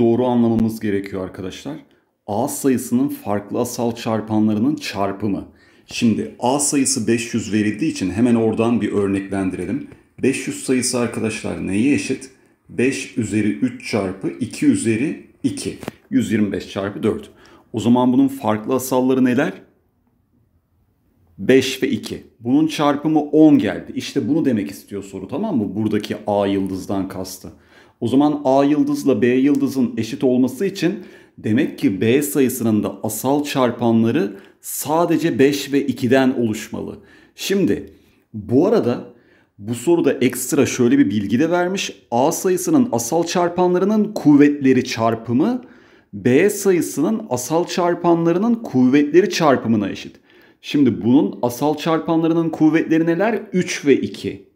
doğru anlamamız gerekiyor arkadaşlar. A sayısının farklı asal çarpanlarının çarpımı. Şimdi A sayısı 500 verildiği için hemen oradan bir örneklendirelim. 500 sayısı arkadaşlar neye eşit? 5 üzeri 3 çarpı 2 üzeri 2. 125 çarpı 4. O zaman bunun farklı asalları neler? 5 ve 2. Bunun çarpımı 10 geldi. İşte bunu demek istiyor soru tamam mı? Buradaki A yıldızdan kastı. O zaman A yıldızla B yıldızın eşit olması için demek ki B sayısının da asal çarpanları sadece 5 ve 2'den oluşmalı. Şimdi bu arada bu soruda ekstra şöyle bir bilgi de vermiş. A sayısının asal çarpanlarının kuvvetleri çarpımı B sayısının asal çarpanlarının kuvvetleri çarpımına eşit. Şimdi bunun asal çarpanlarının kuvvetleri neler? 3 ve 2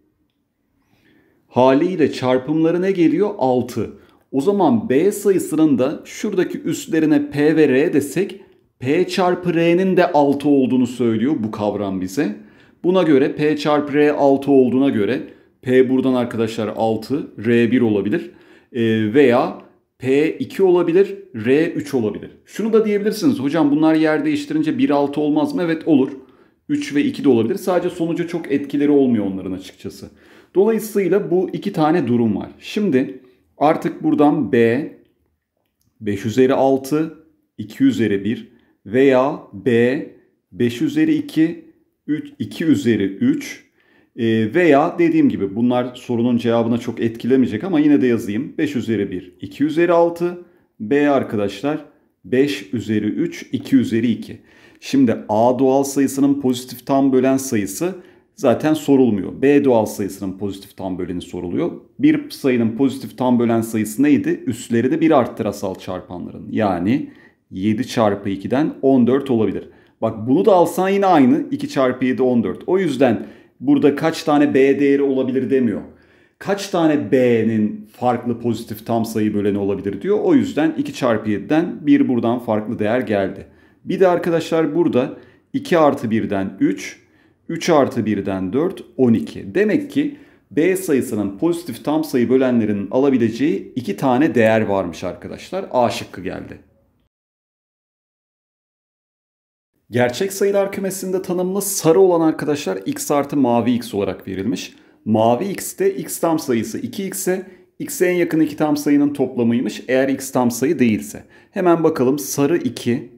haliyle çarpımları ne geliyor? 6. O zaman B sayısının da şuradaki üstlerine P ve R desek P çarpı R'nin de 6 olduğunu söylüyor bu kavram bize. Buna göre P çarpı R 6 olduğuna göre P buradan arkadaşlar 6, R 1 olabilir. E, veya P 2 olabilir, R 3 olabilir. Şunu da diyebilirsiniz. Hocam bunlar yer değiştirince 1 6 olmaz mı? Evet olur. 3 ve 2 de olabilir. Sadece sonuca çok etkileri olmuyor onların açıkçası. Dolayısıyla bu iki tane durum var. Şimdi artık buradan B 5 üzeri 6 2 üzeri 1 veya B 5 üzeri 2 3, 2 üzeri 3 e, veya dediğim gibi bunlar sorunun cevabına çok etkilemeyecek ama yine de yazayım. 5 üzeri 1 2 üzeri 6 B arkadaşlar 5 üzeri 3 2 üzeri 2. Şimdi A doğal sayısının pozitif tam bölen sayısı zaten sorulmuyor. B doğal sayısının pozitif tam böleni soruluyor. Bir sayının pozitif tam bölen sayısı neydi? Üstleri de bir artı asal çarpanların. Yani 7 çarpı 2'den 14 olabilir. Bak bunu da alsan yine aynı 2 çarpı 7 14. O yüzden burada kaç tane B değeri olabilir demiyor. Kaç tane B'nin farklı pozitif tam sayı böleni olabilir diyor. O yüzden 2 çarpı 7'den 1 buradan farklı değer geldi. Bir de arkadaşlar burada 2 artı 1'den 3, 3 artı 1'den 4 12. Demek ki B sayısının pozitif tam sayı bölenlerinin alabileceği 2 tane değer varmış arkadaşlar. A şıkkı geldi. Gerçek sayılar kümesinde tanımlı sarı olan arkadaşlar x artı mavi x olarak verilmiş. Mavi x de x tam sayısı 2x'e, x'e en yakın iki tam sayının toplamıymış eğer x tam sayı değilse. Hemen bakalım sarı 2,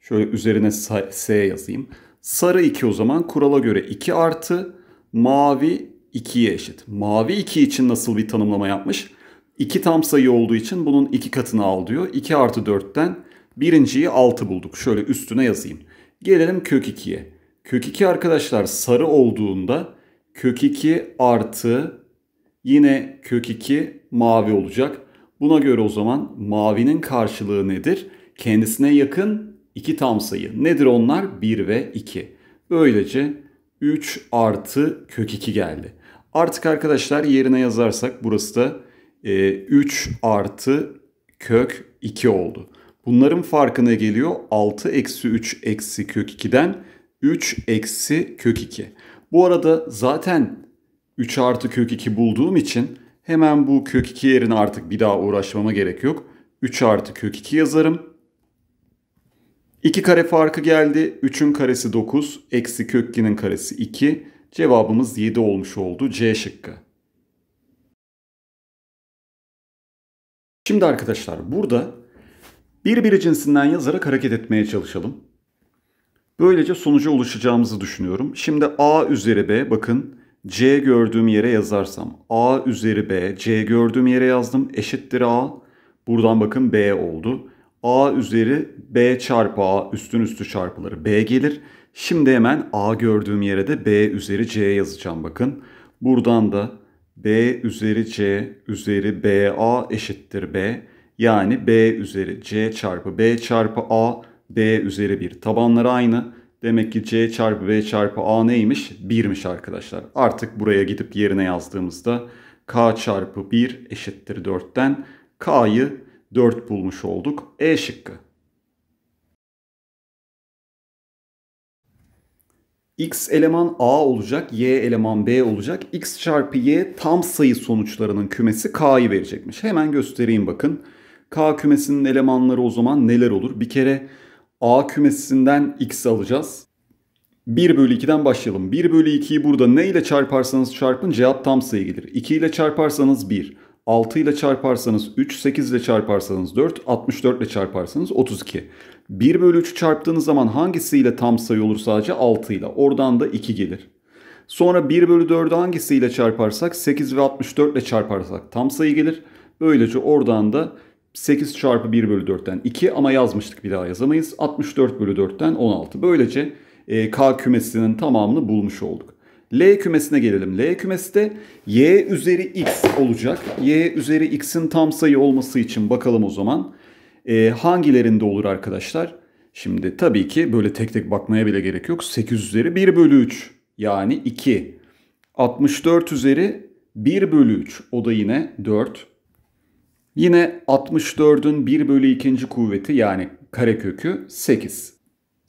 şöyle üzerine s yazayım. Sarı 2 o zaman kurala göre 2 artı mavi 2'ye eşit. Mavi 2 için nasıl bir tanımlama yapmış? 2 tam sayı olduğu için bunun 2 katını al diyor. 2 artı 4'ten birinciyi 6 bulduk. Şöyle üstüne yazayım. Gelelim kök 2'ye. Kök 2 arkadaşlar sarı olduğunda kök 2 artı yine kök 2 mavi olacak. Buna göre o zaman mavinin karşılığı nedir? Kendisine yakın iki tam sayı. Nedir onlar? 1 ve 2. Böylece 3 artı kök 2 geldi. Artık arkadaşlar yerine yazarsak burası da e, 3 artı kök 2 oldu. Bunların farkına geliyor 6 eksi 3 eksi kök 2'den 3 eksi kök 2. Bu arada zaten 3 artı kök 2 bulduğum için hemen bu kök 2 yerine artık bir daha uğraşmama gerek yok. 3 artı kök 2 yazarım. 2 kare farkı geldi. 3'ün karesi 9. Eksi kök karesi 2. Cevabımız 7 olmuş oldu. C şıkkı. Şimdi arkadaşlar burada birbiri cinsinden yazarak hareket etmeye çalışalım. Böylece sonuca ulaşacağımızı düşünüyorum. Şimdi A üzeri B bakın C gördüğüm yere yazarsam A üzeri B C gördüğüm yere yazdım eşittir A. Buradan bakın B oldu. A üzeri B çarpı A üstün üstü çarpıları B gelir. Şimdi hemen A gördüğüm yere de B üzeri C yazacağım bakın. Buradan da B üzeri C üzeri BA eşittir B. Yani B üzeri C çarpı B çarpı A B üzeri 1. Tabanları aynı. Demek ki C çarpı B çarpı A neymiş? 1'miş arkadaşlar. Artık buraya gidip yerine yazdığımızda K çarpı 1 eşittir 4'ten K'yı 4 bulmuş olduk. E şıkkı. x eleman a olacak, y eleman b olacak. x çarpı y tam sayı sonuçlarının kümesi k'yı verecekmiş. Hemen göstereyim bakın. k kümesinin elemanları o zaman neler olur? Bir kere a kümesinden x alacağız. 1 bölü 2'den başlayalım. 1 bölü 2'yi burada ne ile çarparsanız çarpın cevap tam sayı gelir. 2 ile çarparsanız 1. 6 ile çarparsanız 3, 8 ile çarparsanız 4, 64 ile çarparsanız 32. 1 bölü 3'ü çarptığınız zaman hangisiyle tam sayı olur sadece 6 ile. Oradan da 2 gelir. Sonra 1 bölü 4'ü hangisiyle çarparsak 8 ve 64 ile çarparsak tam sayı gelir. Böylece oradan da 8 çarpı 1 bölü 4'ten 2 ama yazmıştık bir daha yazamayız. 64 bölü 4'ten 16. Böylece e, K kümesinin tamamını bulmuş olduk. L kümesine gelelim. L kümesi de y üzeri x olacak. y üzeri x'in tam sayı olması için bakalım o zaman. E, hangilerinde olur arkadaşlar? Şimdi tabii ki böyle tek tek bakmaya bile gerek yok. 8 üzeri 1 bölü 3 yani 2. 64 üzeri 1 bölü 3 o da yine 4. Yine 64'ün 1 bölü 2. kuvveti yani karekökü 8.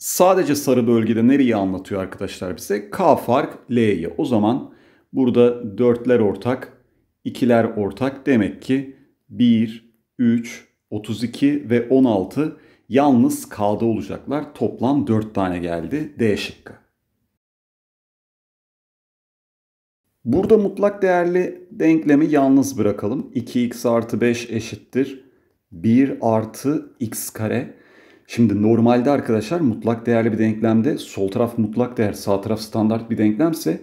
Sadece sarı bölgede nereyi anlatıyor arkadaşlar bize? K fark L'yi. O zaman burada dörtler ortak, ikiler ortak. Demek ki 1, 3, 32 ve 16 yalnız K'da olacaklar. Toplam 4 tane geldi. D şıkkı. Burada mutlak değerli denklemi yalnız bırakalım. 2x artı 5 eşittir. 1 artı x kare. Şimdi normalde arkadaşlar mutlak değerli bir denklemde sol taraf mutlak değer, sağ taraf standart bir denklemse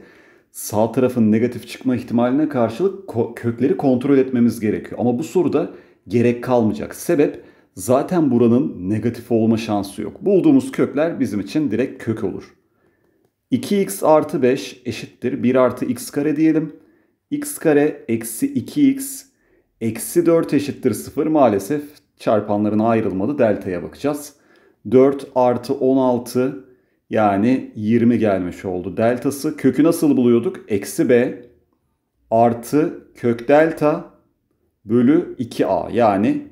sağ tarafın negatif çıkma ihtimaline karşılık kökleri kontrol etmemiz gerekiyor. Ama bu soruda gerek kalmayacak. Sebep zaten buranın negatif olma şansı yok. Bulduğumuz kökler bizim için direkt kök olur. 2x artı 5 eşittir 1 artı x kare diyelim. x kare eksi 2x eksi 4 eşittir 0 maalesef çarpanların ayrılmadı. delta'ya bakacağız. 4 artı 16 yani 20 gelmiş oldu. Deltası kökü nasıl buluyorduk? Eksi b artı kök delta bölü 2a yani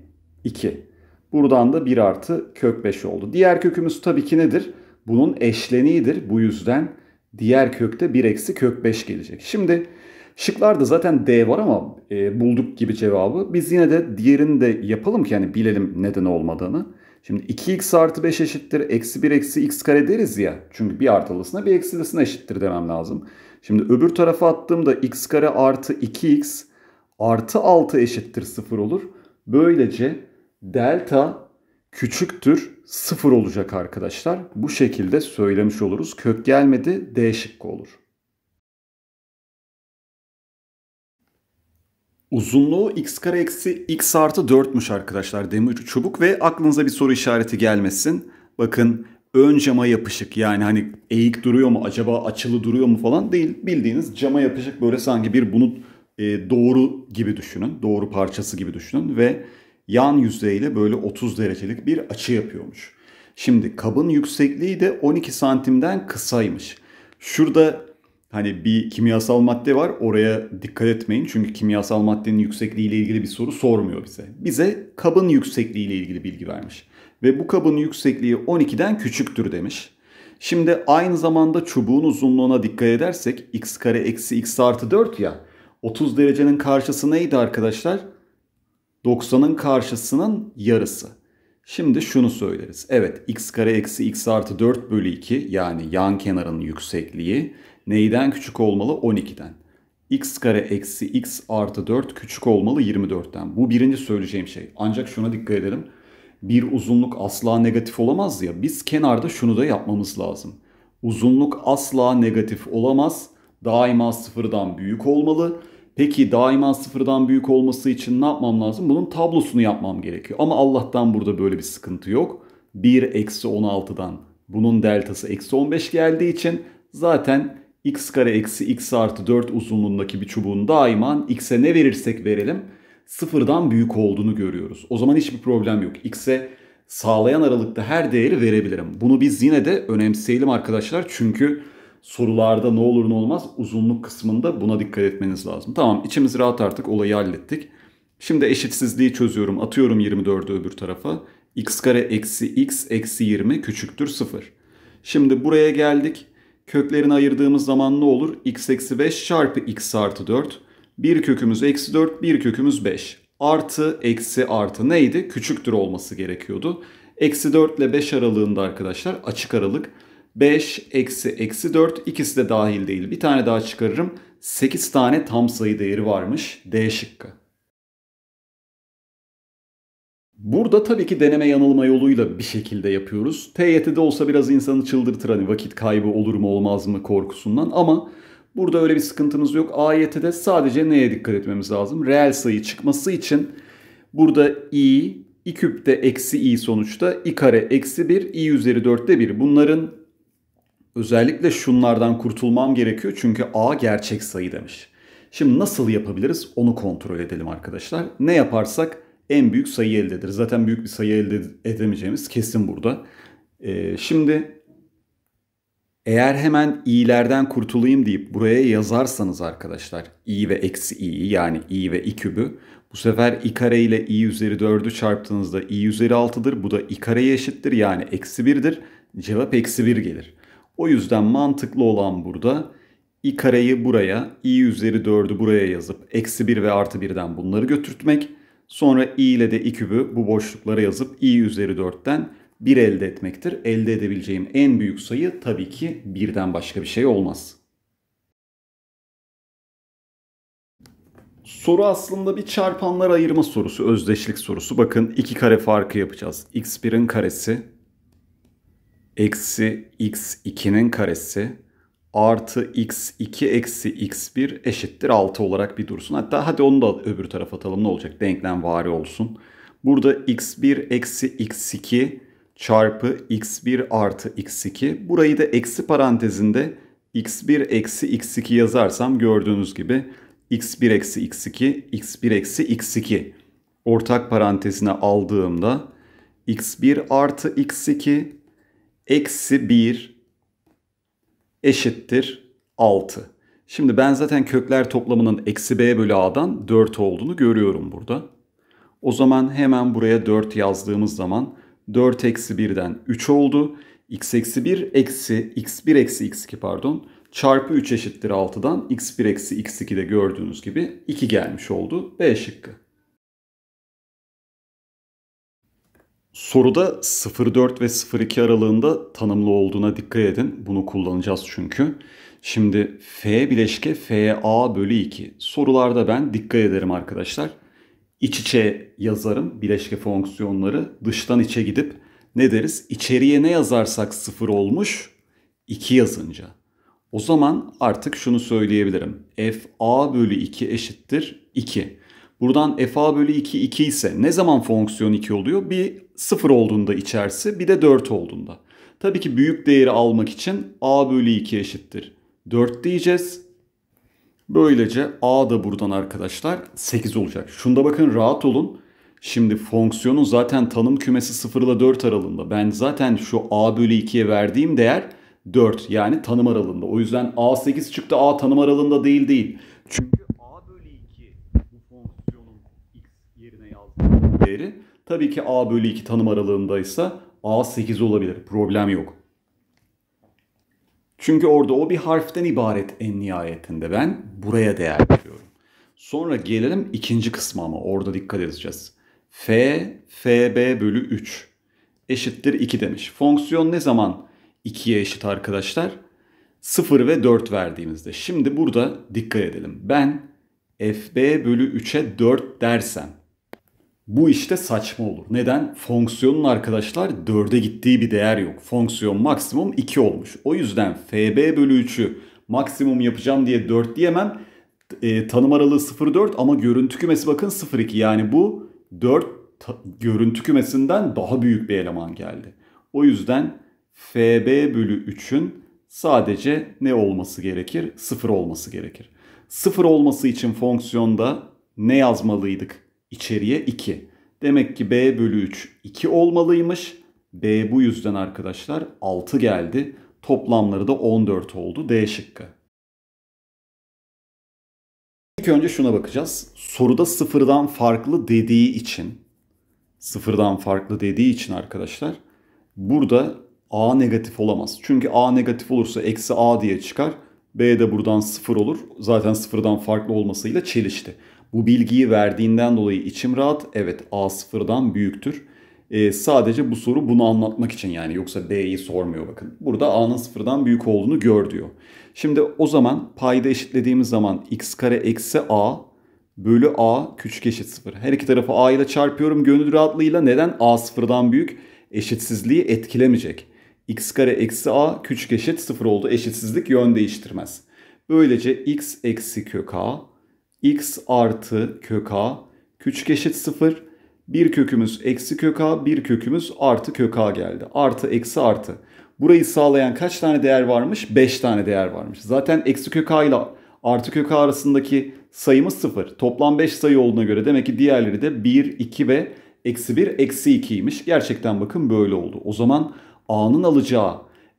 2. Buradan da 1 artı kök 5 oldu. Diğer kökümüz tabii ki nedir? Bunun eşleniğidir. Bu yüzden diğer kökte 1 eksi kök 5 gelecek. Şimdi şıklarda zaten d var ama e, bulduk gibi cevabı. Biz yine de diğerini de yapalım ki yani bilelim neden olmadığını. Şimdi 2x artı 5 eşittir. Eksi 1 eksi x kare deriz ya. Çünkü bir artılısına bir eksilisine eşittir demem lazım. Şimdi öbür tarafa attığımda x kare artı 2x artı 6 eşittir 0 olur. Böylece delta küçüktür 0 olacak arkadaşlar. Bu şekilde söylemiş oluruz. Kök gelmedi D şıkkı olur. Uzunluğu x kare eksi x artı 4'müş arkadaşlar demir çubuk ve aklınıza bir soru işareti gelmesin. Bakın ön cama yapışık yani hani eğik duruyor mu acaba açılı duruyor mu falan değil. Bildiğiniz cama yapışık böyle sanki bir bunu e, doğru gibi düşünün. Doğru parçası gibi düşünün ve yan yüzeyle böyle 30 derecelik bir açı yapıyormuş. Şimdi kabın yüksekliği de 12 santimden kısaymış. Şurada Hani bir kimyasal madde var oraya dikkat etmeyin çünkü kimyasal maddenin yüksekliği ile ilgili bir soru sormuyor bize. Bize kabın yüksekliği ile ilgili bilgi vermiş. Ve bu kabın yüksekliği 12'den küçüktür demiş. Şimdi aynı zamanda çubuğun uzunluğuna dikkat edersek x kare eksi x artı 4 ya. 30 derecenin karşısı neydi arkadaşlar? 90'ın karşısının yarısı. Şimdi şunu söyleriz. Evet x kare eksi x artı 4 bölü 2 yani yan kenarın yüksekliği Neyden küçük olmalı? 12'den. x kare eksi x artı 4 küçük olmalı 24'ten. Bu birinci söyleyeceğim şey. Ancak şuna dikkat edelim. Bir uzunluk asla negatif olamaz ya. Biz kenarda şunu da yapmamız lazım. Uzunluk asla negatif olamaz. Daima sıfırdan büyük olmalı. Peki daima sıfırdan büyük olması için ne yapmam lazım? Bunun tablosunu yapmam gerekiyor. Ama Allah'tan burada böyle bir sıkıntı yok. 1 eksi 16'dan bunun deltası eksi 15 geldiği için zaten x kare eksi x artı 4 uzunluğundaki bir çubuğun daima x'e ne verirsek verelim sıfırdan büyük olduğunu görüyoruz. O zaman hiçbir problem yok. X'e sağlayan aralıkta her değeri verebilirim. Bunu biz yine de önemseyelim arkadaşlar. Çünkü sorularda ne olur ne olmaz uzunluk kısmında buna dikkat etmeniz lazım. Tamam içimiz rahat artık olayı hallettik. Şimdi eşitsizliği çözüyorum. Atıyorum 24'ü öbür tarafa. x kare eksi x eksi 20 küçüktür 0. Şimdi buraya geldik. Köklerini ayırdığımız zaman ne olur? x eksi 5 çarpı x artı 4. Bir kökümüz eksi 4, bir kökümüz 5. Artı, eksi, artı neydi? Küçüktür olması gerekiyordu. Eksi 4 ile 5 aralığında arkadaşlar açık aralık. 5, eksi, eksi 4 ikisi de dahil değil. Bir tane daha çıkarırım. 8 tane tam sayı değeri varmış. D şıkkı. Burada tabii ki deneme yanılma yoluyla bir şekilde yapıyoruz. TYT'de olsa biraz insanı çıldırtır hani vakit kaybı olur mu olmaz mı korkusundan ama burada öyle bir sıkıntımız yok. AYT'de sadece neye dikkat etmemiz lazım? Reel sayı çıkması için burada i, i küpte eksi i sonuçta i kare eksi 1, i üzeri 4'te 1. Bunların özellikle şunlardan kurtulmam gerekiyor çünkü a gerçek sayı demiş. Şimdi nasıl yapabiliriz onu kontrol edelim arkadaşlar. Ne yaparsak en büyük sayı elde ederiz. Zaten büyük bir sayı elde edemeyeceğimiz kesin burada. Ee, şimdi eğer hemen i'lerden kurtulayım deyip buraya yazarsanız arkadaşlar i ve eksi i'yi yani i ve i kübü bu sefer i kare ile i üzeri 4'ü çarptığınızda i üzeri 6'dır. Bu da i kareye eşittir yani eksi 1'dir. Cevap eksi 1 gelir. O yüzden mantıklı olan burada i kareyi buraya, i üzeri 4'ü buraya yazıp eksi 1 ve artı 1'den bunları götürtmek. Sonra i ile de i kübü bu boşluklara yazıp i üzeri 4'ten 1 elde etmektir. Elde edebileceğim en büyük sayı tabii ki birden başka bir şey olmaz. Soru aslında bir çarpanlar ayırma sorusu, özdeşlik sorusu. Bakın iki kare farkı yapacağız. x1'in karesi eksi x2'nin karesi artı x2 eksi x1 eşittir 6 olarak bir dursun. Hatta hadi onu da öbür tarafa atalım ne olacak denklem vari olsun. Burada x1 eksi x2 çarpı x1 artı x2. Burayı da eksi parantezinde x1 eksi x2 yazarsam gördüğünüz gibi x1 eksi x2 x1 eksi x2 ortak parantezine aldığımda x1 artı x2 eksi 1 eşittir 6. Şimdi ben zaten kökler toplamının eksi b bölü a'dan 4 olduğunu görüyorum burada. O zaman hemen buraya 4 yazdığımız zaman 4 eksi 1'den 3 oldu. x eksi 1 eksi x1 eksi x2 pardon çarpı 3 eşittir 6'dan x1 eksi x2'de gördüğünüz gibi 2 gelmiş oldu. B şıkkı. Soruda 04 ve 02 aralığında tanımlı olduğuna dikkat edin. Bunu kullanacağız çünkü. Şimdi F bileşke FA bölü 2. Sorularda ben dikkat ederim arkadaşlar. İç içe yazarım bileşke fonksiyonları. Dıştan içe gidip ne deriz? İçeriye ne yazarsak 0 olmuş 2 yazınca. O zaman artık şunu söyleyebilirim. FA bölü 2 eşittir 2. Buradan FA bölü 2 2 ise ne zaman fonksiyon 2 oluyor? Bir 0 olduğunda içerisi bir de 4 olduğunda. Tabii ki büyük değeri almak için a bölü 2 eşittir 4 diyeceğiz. Böylece a da buradan arkadaşlar 8 olacak. Şunda bakın rahat olun. Şimdi fonksiyonun zaten tanım kümesi 0 ile 4 aralığında. Ben zaten şu a bölü 2'ye verdiğim değer 4 yani tanım aralığında. O yüzden a8 çıktı a tanım aralığında değil değil. Çünkü a bölü 2 bu fonksiyonun x yerine yazdığı Tabii ki A bölü 2 tanım aralığındaysa A 8 olabilir. Problem yok. Çünkü orada o bir harften ibaret en nihayetinde. Ben buraya değer veriyorum. Sonra gelelim ikinci kısma ama orada dikkat edeceğiz. F, FB bölü 3 eşittir 2 demiş. Fonksiyon ne zaman 2'ye eşit arkadaşlar? 0 ve 4 verdiğimizde. Şimdi burada dikkat edelim. Ben FB bölü 3'e 4 dersem bu işte saçma olur. Neden? Fonksiyonun arkadaşlar 4'e gittiği bir değer yok. Fonksiyon maksimum 2 olmuş. O yüzden fb bölü 3'ü maksimum yapacağım diye 4 diyemem. E, tanım aralığı 0.4 ama görüntü kümesi bakın 0.2. Yani bu 4 görüntü kümesinden daha büyük bir eleman geldi. O yüzden fb bölü 3'ün sadece ne olması gerekir? 0 olması gerekir. 0 olması için fonksiyonda ne yazmalıydık? içeriye 2. Demek ki b bölü 3 2 olmalıymış. b bu yüzden arkadaşlar 6 geldi. Toplamları da 14 oldu. D şıkkı. İlk önce şuna bakacağız. Soruda sıfırdan farklı dediği için sıfırdan farklı dediği için arkadaşlar burada A negatif olamaz. Çünkü A negatif olursa eksi A diye çıkar. B de buradan sıfır olur. Zaten sıfırdan farklı olmasıyla çelişti. Bu bilgiyi verdiğinden dolayı içim rahat. Evet A sıfırdan büyüktür. E, sadece bu soru bunu anlatmak için yani yoksa B'yi sormuyor bakın. Burada A'nın sıfırdan büyük olduğunu gör diyor. Şimdi o zaman payda eşitlediğimiz zaman x kare eksi A bölü A küçük eşit sıfır. Her iki tarafı A ile çarpıyorum gönül rahatlığıyla. Neden? A sıfırdan büyük eşitsizliği etkilemeyecek. x kare eksi A küçük eşit sıfır oldu. Eşitsizlik yön değiştirmez. Böylece x eksi kök A x artı kök a küçük eşit 0. Bir kökümüz eksi kök a, bir kökümüz artı kök a geldi. Artı eksi artı. Burayı sağlayan kaç tane değer varmış? 5 tane değer varmış. Zaten eksi kök a ile artı kök a arasındaki sayımız 0. Toplam 5 sayı olduğuna göre demek ki diğerleri de 1, 2 ve eksi 1, eksi 2 2'ymiş. Gerçekten bakın böyle oldu. O zaman a'nın alacağı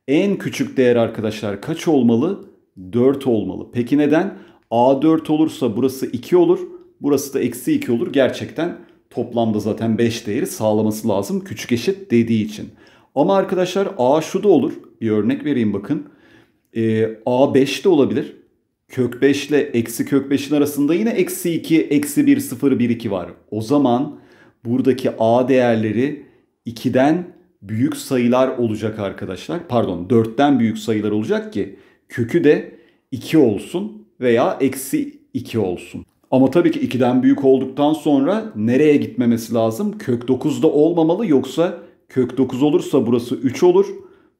en küçük değer arkadaşlar kaç olmalı? 4 olmalı. Peki neden? A4 olursa burası 2 olur. Burası da eksi 2 olur. Gerçekten toplamda zaten 5 değeri sağlaması lazım. Küçük eşit dediği için. Ama arkadaşlar A şu da olur. Bir örnek vereyim bakın. Ee, A5 de olabilir. Kök 5 ile eksi kök 5'in arasında yine eksi 2, eksi 1, 0, 1, 2 var. O zaman buradaki A değerleri 2'den büyük sayılar olacak arkadaşlar. Pardon 4'ten büyük sayılar olacak ki kökü de 2 olsun veya eksi 2 olsun. Ama tabii ki 2'den büyük olduktan sonra nereye gitmemesi lazım? Kök 9'da olmamalı yoksa kök 9 olursa burası 3 olur.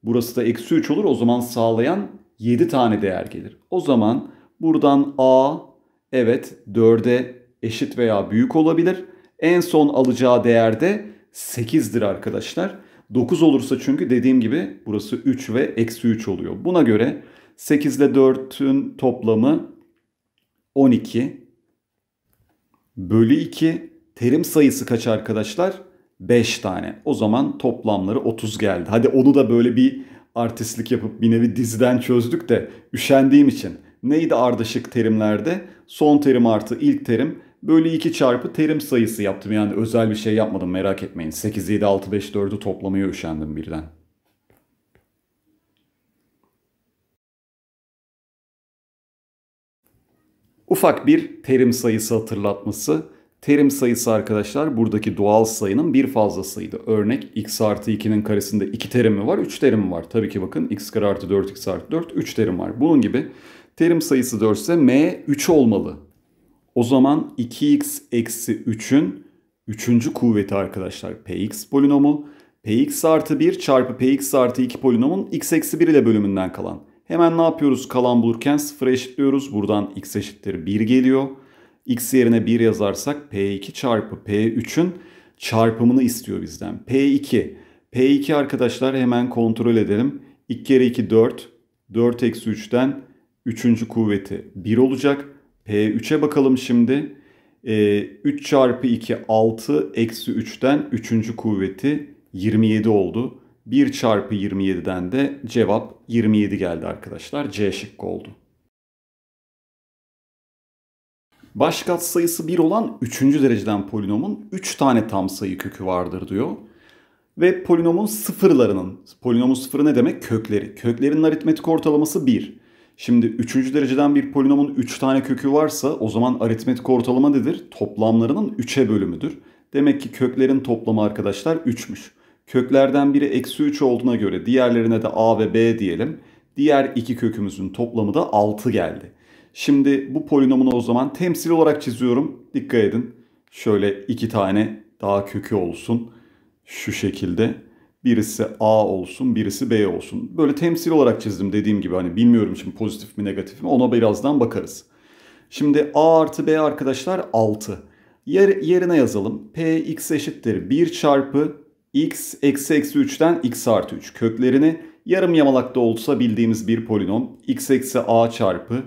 Burası da eksi 3 olur. O zaman sağlayan 7 tane değer gelir. O zaman buradan a evet 4'e eşit veya büyük olabilir. En son alacağı değer de 8'dir arkadaşlar. 9 olursa çünkü dediğim gibi burası 3 ve eksi 3 oluyor. Buna göre 8 ile 4'ün toplamı 12 bölü 2 terim sayısı kaç arkadaşlar? 5 tane. O zaman toplamları 30 geldi. Hadi onu da böyle bir artistlik yapıp bir nevi diziden çözdük de üşendiğim için. Neydi ardışık terimlerde? Son terim artı ilk terim bölü 2 çarpı terim sayısı yaptım. Yani özel bir şey yapmadım merak etmeyin. 8, 7, 6, 5, 4'ü toplamaya üşendim birden. Ufak bir terim sayısı hatırlatması. Terim sayısı arkadaşlar buradaki doğal sayının bir fazlasıydı. Örnek x artı 2'nin karesinde 2 terim mi var 3 terim var? Tabii ki bakın x kare artı 4 x artı 4 3 terim var. Bunun gibi terim sayısı 4 ise m 3 olmalı. O zaman 2x eksi 3'ün 3. kuvveti arkadaşlar px polinomu. px artı 1 çarpı px artı 2 polinomun x eksi 1 ile bölümünden kalan. Hemen ne yapıyoruz? Kalan bulurken 0'a eşitliyoruz. Buradan x eşittir 1 geliyor. x yerine 1 yazarsak p2 çarpı p3'ün çarpımını istiyor bizden. p2. p2 arkadaşlar hemen kontrol edelim. 2 kere 2 4. 4 eksi 3'ten 3. kuvveti 1 olacak. p3'e bakalım şimdi. E, 3 çarpı 2 6 eksi 3'ten 3. kuvveti 27 oldu. 1 çarpı 27'den de cevap 27 geldi arkadaşlar. C şıkkı oldu. Baş katsayısı 1 olan 3. dereceden polinomun 3 tane tam sayı kökü vardır diyor. Ve polinomun sıfırlarının, polinomun sıfırı ne demek? Kökleri. Köklerin aritmetik ortalaması 1. Şimdi 3. dereceden bir polinomun 3 tane kökü varsa o zaman aritmetik ortalama nedir? Toplamlarının 3'e bölümüdür. Demek ki köklerin toplamı arkadaşlar 3'müş. Köklerden biri eksi 3 olduğuna göre diğerlerine de a ve b diyelim. Diğer iki kökümüzün toplamı da 6 geldi. Şimdi bu polinomunu o zaman temsil olarak çiziyorum. Dikkat edin. Şöyle iki tane daha kökü olsun. Şu şekilde. Birisi A olsun, birisi B olsun. Böyle temsil olarak çizdim dediğim gibi. Hani bilmiyorum şimdi pozitif mi negatif mi ona birazdan bakarız. Şimdi A artı B arkadaşlar 6. Yer, yerine yazalım. P x eşittir 1 çarpı x eksi eksi 3'ten x artı 3 köklerini yarım yamalakta olsa bildiğimiz bir polinom x eksi a çarpı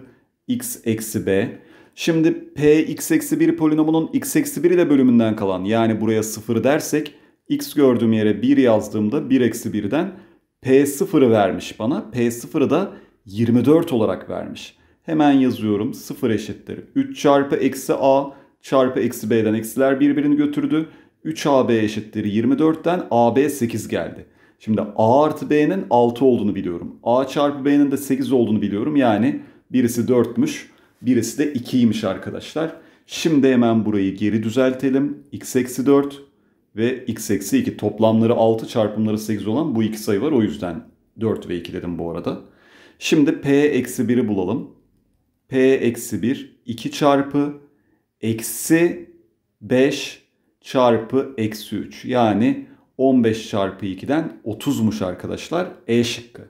x eksi b. Şimdi p x eksi 1 polinomunun x eksi 1 ile bölümünden kalan yani buraya 0 dersek x gördüğüm yere 1 yazdığımda 1 eksi 1'den p 0'ı vermiş bana. p 0'ı da 24 olarak vermiş. Hemen yazıyorum 0 eşittir 3 çarpı eksi a çarpı eksi b'den eksiler birbirini götürdü. 3AB eşittir 24'ten AB 8 geldi. Şimdi A artı B'nin 6 olduğunu biliyorum. A çarpı B'nin de 8 olduğunu biliyorum. Yani birisi 4'müş, birisi de 2'ymiş arkadaşlar. Şimdi hemen burayı geri düzeltelim. X eksi 4 ve X eksi 2 toplamları 6 çarpımları 8 olan bu iki sayı var. O yüzden 4 ve 2 dedim bu arada. Şimdi P eksi 1'i bulalım. P eksi 1 2 çarpı eksi 5 çarpı eksi 3. Yani 15 çarpı 2'den 30'muş arkadaşlar. E şıkkı.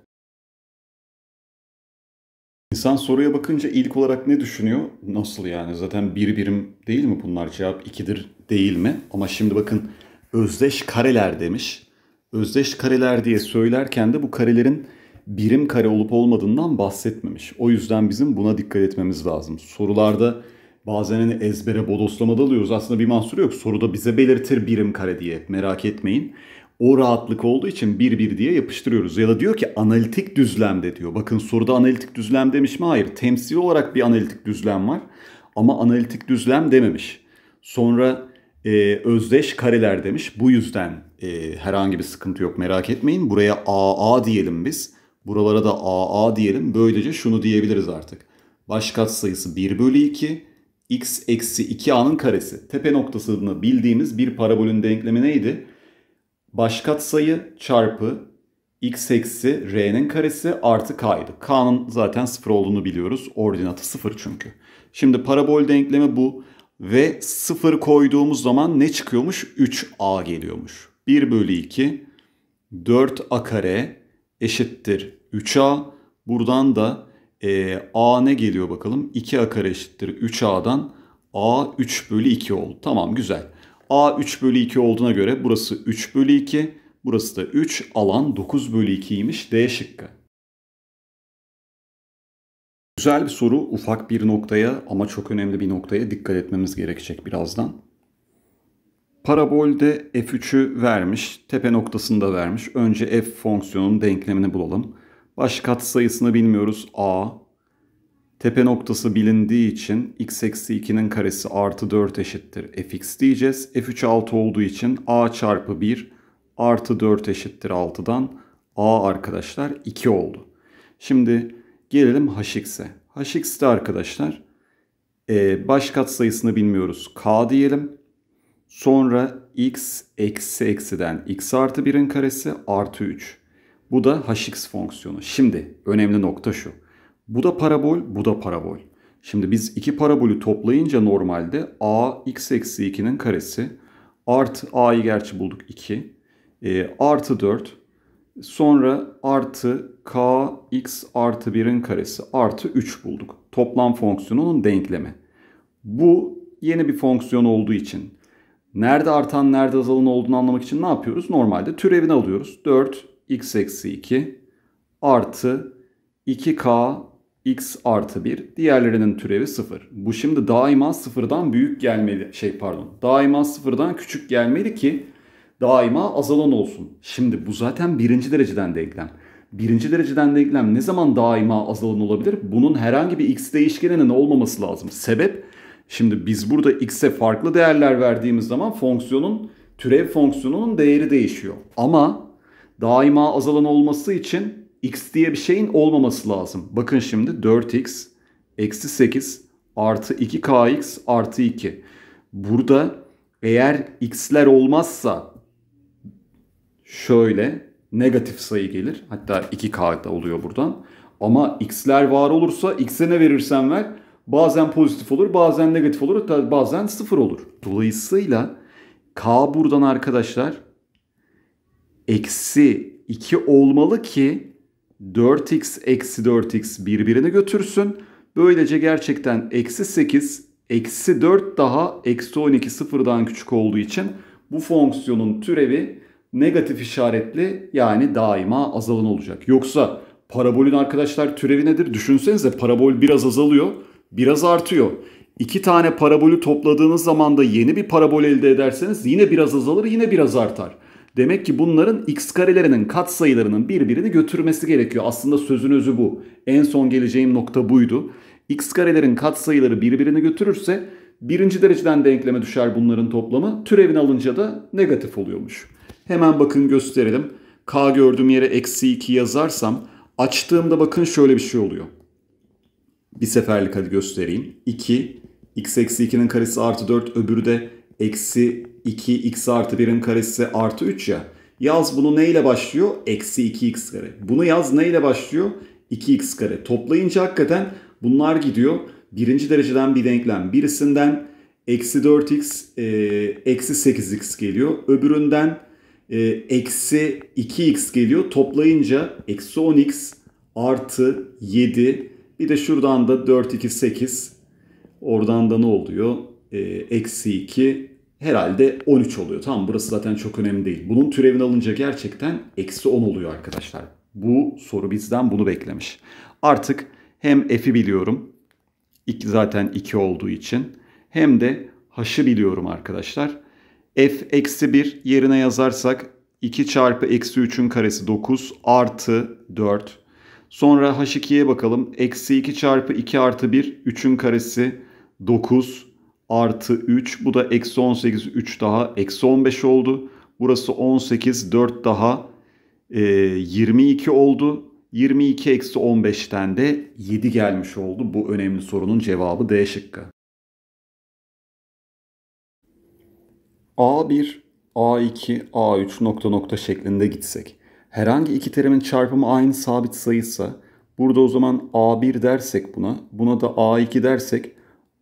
İnsan soruya bakınca ilk olarak ne düşünüyor? Nasıl yani? Zaten bir birim değil mi bunlar? Cevap 2'dir değil mi? Ama şimdi bakın özdeş kareler demiş. Özdeş kareler diye söylerken de bu karelerin birim kare olup olmadığından bahsetmemiş. O yüzden bizim buna dikkat etmemiz lazım. Sorularda bazen hani ezbere bodoslamada alıyoruz. Aslında bir mahsuru yok. Soruda bize belirtir birim kare diye merak etmeyin. O rahatlık olduğu için bir bir diye yapıştırıyoruz. Ya da diyor ki analitik düzlemde diyor. Bakın soruda analitik düzlem demiş mi? Hayır. Temsil olarak bir analitik düzlem var. Ama analitik düzlem dememiş. Sonra e, özdeş kareler demiş. Bu yüzden e, herhangi bir sıkıntı yok merak etmeyin. Buraya AA diyelim biz. Buralara da AA diyelim. Böylece şunu diyebiliriz artık. Baş sayısı 1 bölü 2 x eksi 2a'nın karesi. Tepe noktasını bildiğimiz bir parabolün denklemi neydi? sayı çarpı x eksi r'nin karesi artı k'ydı. K'nın zaten sıfır olduğunu biliyoruz. Ordinatı sıfır çünkü. Şimdi parabol denklemi bu. Ve sıfır koyduğumuz zaman ne çıkıyormuş? 3a geliyormuş. 1 bölü 2 4a kare eşittir 3a. Buradan da e, A ne geliyor bakalım? 2A kare eşittir 3A'dan. A 3 bölü 2 oldu. Tamam güzel. A 3 bölü 2 olduğuna göre burası 3 bölü 2. Burası da 3. Alan 9 bölü 2'ymiş. D şıkkı. Güzel bir soru. Ufak bir noktaya ama çok önemli bir noktaya dikkat etmemiz gerekecek birazdan. Parabolde f3'ü vermiş, tepe noktasında vermiş. Önce f fonksiyonunun denklemini bulalım. Baş sayısını bilmiyoruz. A. Tepe noktası bilindiği için x eksi 2'nin karesi artı 4 eşittir fx diyeceğiz. f3 6 olduğu için a çarpı 1 artı 4 eşittir 6'dan a arkadaşlar 2 oldu. Şimdi gelelim hx'e. de arkadaşlar e, baş katsayısını bilmiyoruz. k diyelim. Sonra x eksi eksiden x artı 1'in karesi artı 3. Bu da hx fonksiyonu. Şimdi önemli nokta şu. Bu da parabol, bu da parabol. Şimdi biz iki parabolü toplayınca normalde a x eksi 2'nin karesi artı a'yı gerçi bulduk 2 e, artı 4 sonra artı k x artı 1'in karesi artı 3 bulduk. Toplam fonksiyonunun denklemi. Bu yeni bir fonksiyon olduğu için nerede artan nerede azalan olduğunu anlamak için ne yapıyoruz? Normalde türevini alıyoruz. 4 x eksi 2 artı 2k x artı 1. Diğerlerinin türevi 0. Bu şimdi daima sıfırdan büyük gelmeli. Şey pardon. Daima sıfırdan küçük gelmeli ki daima azalan olsun. Şimdi bu zaten birinci dereceden denklem. Birinci dereceden denklem ne zaman daima azalan olabilir? Bunun herhangi bir x değişkeninin olmaması lazım. Sebep şimdi biz burada x'e farklı değerler verdiğimiz zaman fonksiyonun türev fonksiyonunun değeri değişiyor. Ama daima azalan olması için x diye bir şeyin olmaması lazım. Bakın şimdi 4x eksi 8 artı 2kx artı 2. Burada eğer x'ler olmazsa şöyle negatif sayı gelir. Hatta 2k da oluyor buradan. Ama x'ler var olursa x'e ne verirsen ver bazen pozitif olur bazen negatif olur hatta bazen sıfır olur. Dolayısıyla k buradan arkadaşlar eksi 2 olmalı ki 4x eksi 4x birbirini götürsün. Böylece gerçekten eksi 8 eksi 4 daha eksi 12 sıfırdan küçük olduğu için bu fonksiyonun türevi negatif işaretli yani daima azalan olacak. Yoksa parabolün arkadaşlar türevi nedir? Düşünsenize parabol biraz azalıyor biraz artıyor. İki tane parabolü topladığınız zaman da yeni bir parabol elde ederseniz yine biraz azalır yine biraz artar. Demek ki bunların x karelerinin katsayılarının birbirini götürmesi gerekiyor. Aslında sözün özü bu. En son geleceğim nokta buydu. x karelerin katsayıları birbirini götürürse birinci dereceden denkleme düşer bunların toplamı. Türevini alınca da negatif oluyormuş. Hemen bakın gösterelim. K gördüğüm yere eksi 2 yazarsam açtığımda bakın şöyle bir şey oluyor. Bir seferlik hadi göstereyim. 2, x eksi 2'nin karesi artı 4 öbürü de eksi 2 x artı 1'in karesi artı 3 ya. Yaz bunu neyle başlıyor? Eksi 2x kare. Bunu yaz neyle başlıyor? 2x kare. Toplayınca hakikaten bunlar gidiyor. Birinci dereceden bir denklem birisinden eksi 4x e, eksi 8x geliyor. Öbüründen e, eksi 2x geliyor. Toplayınca eksi 10x artı 7 bir de şuradan da 4, 2, 8 oradan da ne oluyor? E, eksi 2 herhalde 13 oluyor. Tamam burası zaten çok önemli değil. Bunun türevini alınca gerçekten eksi 10 oluyor arkadaşlar. Bu soru bizden bunu beklemiş. Artık hem f'i biliyorum. Zaten 2 olduğu için. Hem de h'ı biliyorum arkadaşlar. f eksi 1 yerine yazarsak 2 çarpı eksi 3'ün karesi 9 artı 4. Sonra h2'ye bakalım. Eksi 2 çarpı 2 artı 1 3'ün karesi 9 artı 3. Bu da eksi 18 3 daha eksi 15 oldu. Burası 18 4 daha e, 22 oldu. 22 eksi 15'ten de 7 gelmiş oldu. Bu önemli sorunun cevabı D şıkkı. A1, A2, A3 nokta nokta şeklinde gitsek. Herhangi iki terimin çarpımı aynı sabit sayıysa burada o zaman A1 dersek buna, buna da A2 dersek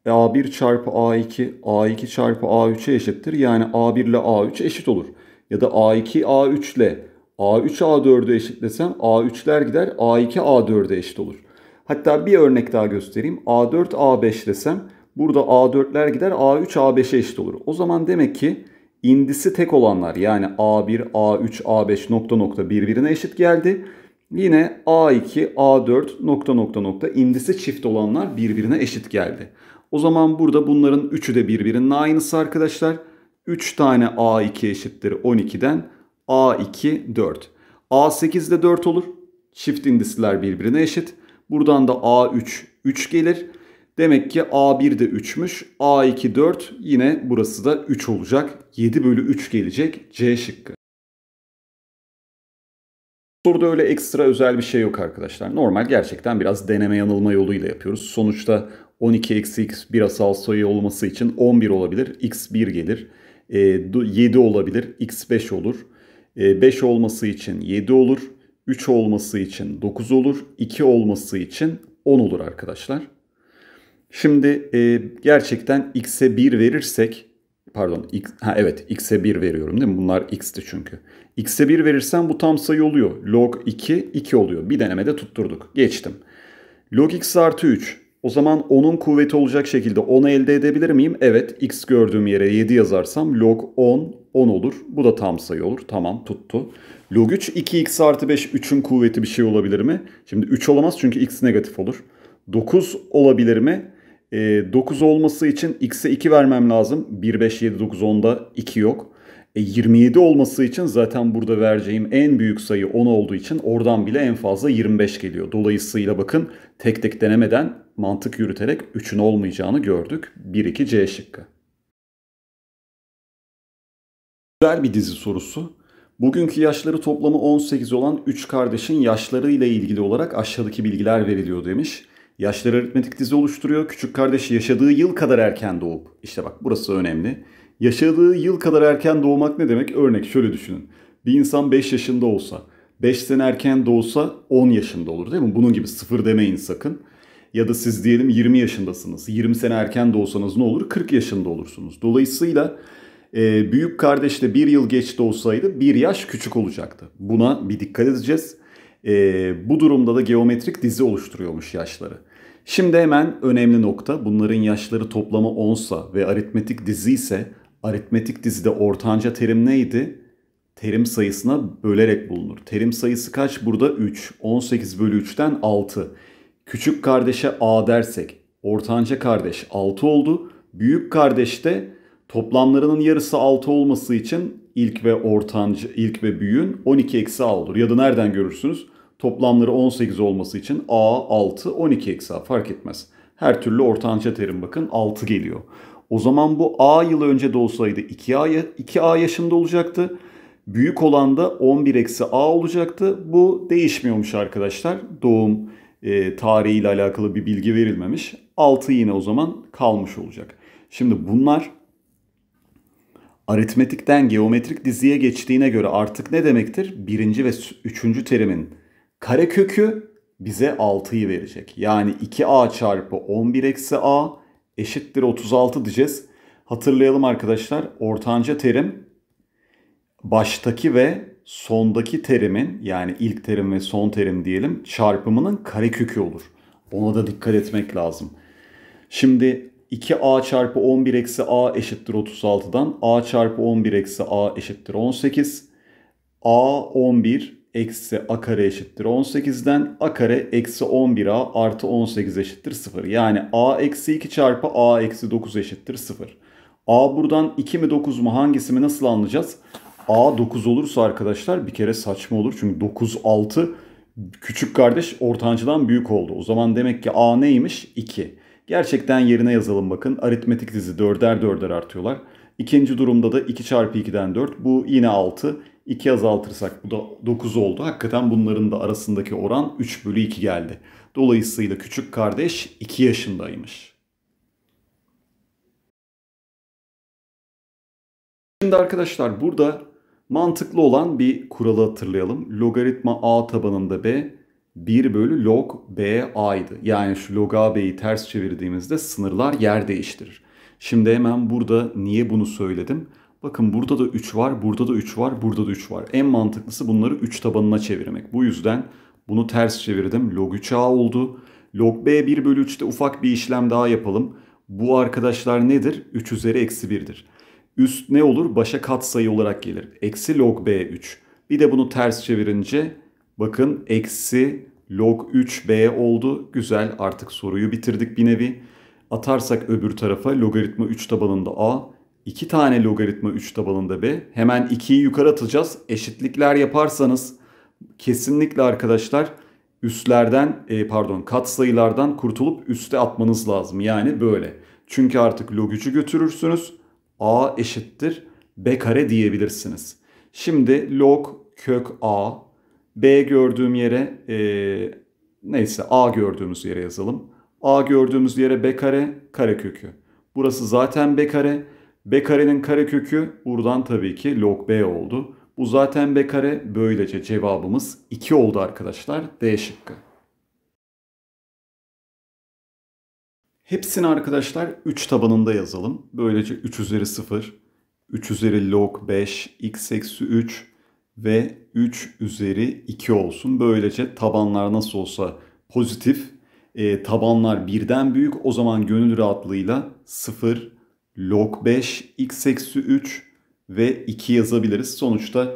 A1 çarpı A2, A2 çarpı A3'e eşittir. Yani A1 ile A3 eşit olur. Ya da A2 A3 ile A3 A4'ü eşitlesem A3'ler gider A2 A4'e eşit olur. Hatta bir örnek daha göstereyim. A4 A5 desem burada A4'ler gider A3 A5'e eşit olur. O zaman demek ki indisi tek olanlar yani A1 A3 A5 nokta nokta birbirine eşit geldi. Yine A2 A4 nokta nokta nokta indisi çift olanlar birbirine eşit geldi. O zaman burada bunların üçü de birbirinin aynısı arkadaşlar. 3 tane A2 eşittir 12'den A2 4. A8 de 4 olur. Çift indisler birbirine eşit. Buradan da A3 3 gelir. Demek ki A1 de 3'müş. A2 4 yine burası da 3 olacak. 7 bölü 3 gelecek C şıkkı. Soruda öyle ekstra özel bir şey yok arkadaşlar. Normal gerçekten biraz deneme yanılma yoluyla yapıyoruz. Sonuçta 12 eksi x bir asal sayı olması için 11 olabilir. x 1 gelir. E, 7 olabilir. x 5 olur. E, 5 olması için 7 olur. 3 olması için 9 olur. 2 olması için 10 olur arkadaşlar. Şimdi e, gerçekten x'e 1 verirsek pardon x, ha evet x'e 1 veriyorum değil mi? Bunlar x'ti çünkü. x'e 1 verirsem bu tam sayı oluyor. Log 2 2 oluyor. Bir denemede tutturduk. Geçtim. Log x artı 3 o zaman 10'un kuvveti olacak şekilde 10'u elde edebilir miyim? Evet x gördüğüm yere 7 yazarsam log 10 10 olur. Bu da tam sayı olur. Tamam tuttu. Log 3 2x artı 5 3'ün kuvveti bir şey olabilir mi? Şimdi 3 olamaz çünkü x negatif olur. 9 olabilir mi? E, ee, 9 olması için x'e 2 vermem lazım. 1, 5, 7, 9, 10'da 2 yok. E 27 olması için zaten burada vereceğim en büyük sayı 10 olduğu için oradan bile en fazla 25 geliyor. Dolayısıyla bakın tek tek denemeden mantık yürüterek 3'ün olmayacağını gördük. 1-2 C şıkkı. Güzel bir dizi sorusu. Bugünkü yaşları toplamı 18 olan 3 kardeşin yaşları ile ilgili olarak aşağıdaki bilgiler veriliyor demiş. Yaşları aritmetik dizi oluşturuyor. Küçük kardeş yaşadığı yıl kadar erken doğup. İşte bak burası önemli Yaşadığı yıl kadar erken doğmak ne demek? Örnek şöyle düşünün. Bir insan 5 yaşında olsa, 5 sene erken doğsa 10 yaşında olur değil mi? Bunun gibi sıfır demeyin sakın. Ya da siz diyelim 20 yaşındasınız. 20 sene erken doğsanız ne olur? 40 yaşında olursunuz. Dolayısıyla e, büyük kardeşle bir yıl geç doğsaydı bir yaş küçük olacaktı. Buna bir dikkat edeceğiz. E, bu durumda da geometrik dizi oluşturuyormuş yaşları. Şimdi hemen önemli nokta bunların yaşları toplama 10 sa ve aritmetik dizi ise aritmetik dizide ortanca terim neydi? Terim sayısına bölerek bulunur. Terim sayısı kaç? Burada 3. 18 bölü 3'ten 6. Küçük kardeşe A dersek ortanca kardeş 6 oldu. Büyük kardeşte toplamlarının yarısı 6 olması için ilk ve ortanca, ilk ve büyüğün 12 eksi A olur. Ya da nereden görürsünüz? Toplamları 18 olması için A 6, 12 eksi A fark etmez. Her türlü ortanca terim bakın 6 geliyor. O zaman bu A yılı önce de olsaydı 2A, 2A yaşında olacaktı. Büyük olan da 11 eksi A olacaktı. Bu değişmiyormuş arkadaşlar. Doğum e, tarihiyle alakalı bir bilgi verilmemiş. 6 yine o zaman kalmış olacak. Şimdi bunlar aritmetikten geometrik diziye geçtiğine göre artık ne demektir? Birinci ve üçüncü terimin karekökü bize 6'yı verecek. Yani 2a çarpı 11 eksi a eşittir 36 diyeceğiz. Hatırlayalım arkadaşlar ortanca terim baştaki ve sondaki terimin yani ilk terim ve son terim diyelim çarpımının karekökü olur. Ona da dikkat etmek lazım. Şimdi 2a çarpı 11 eksi a eşittir 36'dan a çarpı 11 eksi a eşittir 18. a 11 eksi a kare eşittir 18'den a kare eksi 11a artı 18 eşittir 0. Yani a eksi 2 çarpı a eksi 9 eşittir 0. a buradan 2 mi 9 mu hangisi mi nasıl anlayacağız? a 9 olursa arkadaşlar bir kere saçma olur. Çünkü 9 6 küçük kardeş ortancıdan büyük oldu. O zaman demek ki a neymiş? 2. Gerçekten yerine yazalım bakın. Aritmetik dizi dörder dörder artıyorlar. İkinci durumda da 2 çarpı 2'den 4. Bu yine 6. 2 azaltırsak bu da 9 oldu. Hakikaten bunların da arasındaki oran 3 bölü 2 geldi. Dolayısıyla küçük kardeş 2 yaşındaymış. Şimdi arkadaşlar burada mantıklı olan bir kuralı hatırlayalım. Logaritma a tabanında b 1 bölü log b a'ydı. Yani şu log a b'yi ters çevirdiğimizde sınırlar yer değiştirir. Şimdi hemen burada niye bunu söyledim? Bakın burada da 3 var, burada da 3 var, burada da 3 var. En mantıklısı bunları 3 tabanına çevirmek. Bu yüzden bunu ters çevirdim. Log 3A oldu. Log B 1 bölü 3'te ufak bir işlem daha yapalım. Bu arkadaşlar nedir? 3 üzeri eksi 1'dir. Üst ne olur? Başa katsayı olarak gelir. Eksi log B 3. Bir de bunu ters çevirince bakın eksi log 3B oldu. Güzel artık soruyu bitirdik bir nevi. Atarsak öbür tarafa logaritma 3 tabanında A 2 tane logaritma 3 tabanında b. Hemen 2'yi yukarı atacağız. Eşitlikler yaparsanız kesinlikle arkadaşlar üstlerden e, pardon katsayılardan kurtulup üste atmanız lazım. Yani böyle. Çünkü artık log 3'ü götürürsünüz. a eşittir b kare diyebilirsiniz. Şimdi log kök a b gördüğüm yere e, neyse a gördüğümüz yere yazalım. a gördüğümüz yere b kare kare kökü. Burası zaten b kare. B karenin kare kökü buradan tabii ki log B oldu. Bu zaten B kare böylece cevabımız 2 oldu arkadaşlar. D şıkkı. Hepsini arkadaşlar 3 tabanında yazalım. Böylece 3 üzeri 0, 3 üzeri log 5, x eksi 3 ve 3 üzeri 2 olsun. Böylece tabanlar nasıl olsa pozitif. E, tabanlar birden büyük o zaman gönül rahatlığıyla 0, log 5, x eksi 3 ve 2 yazabiliriz. Sonuçta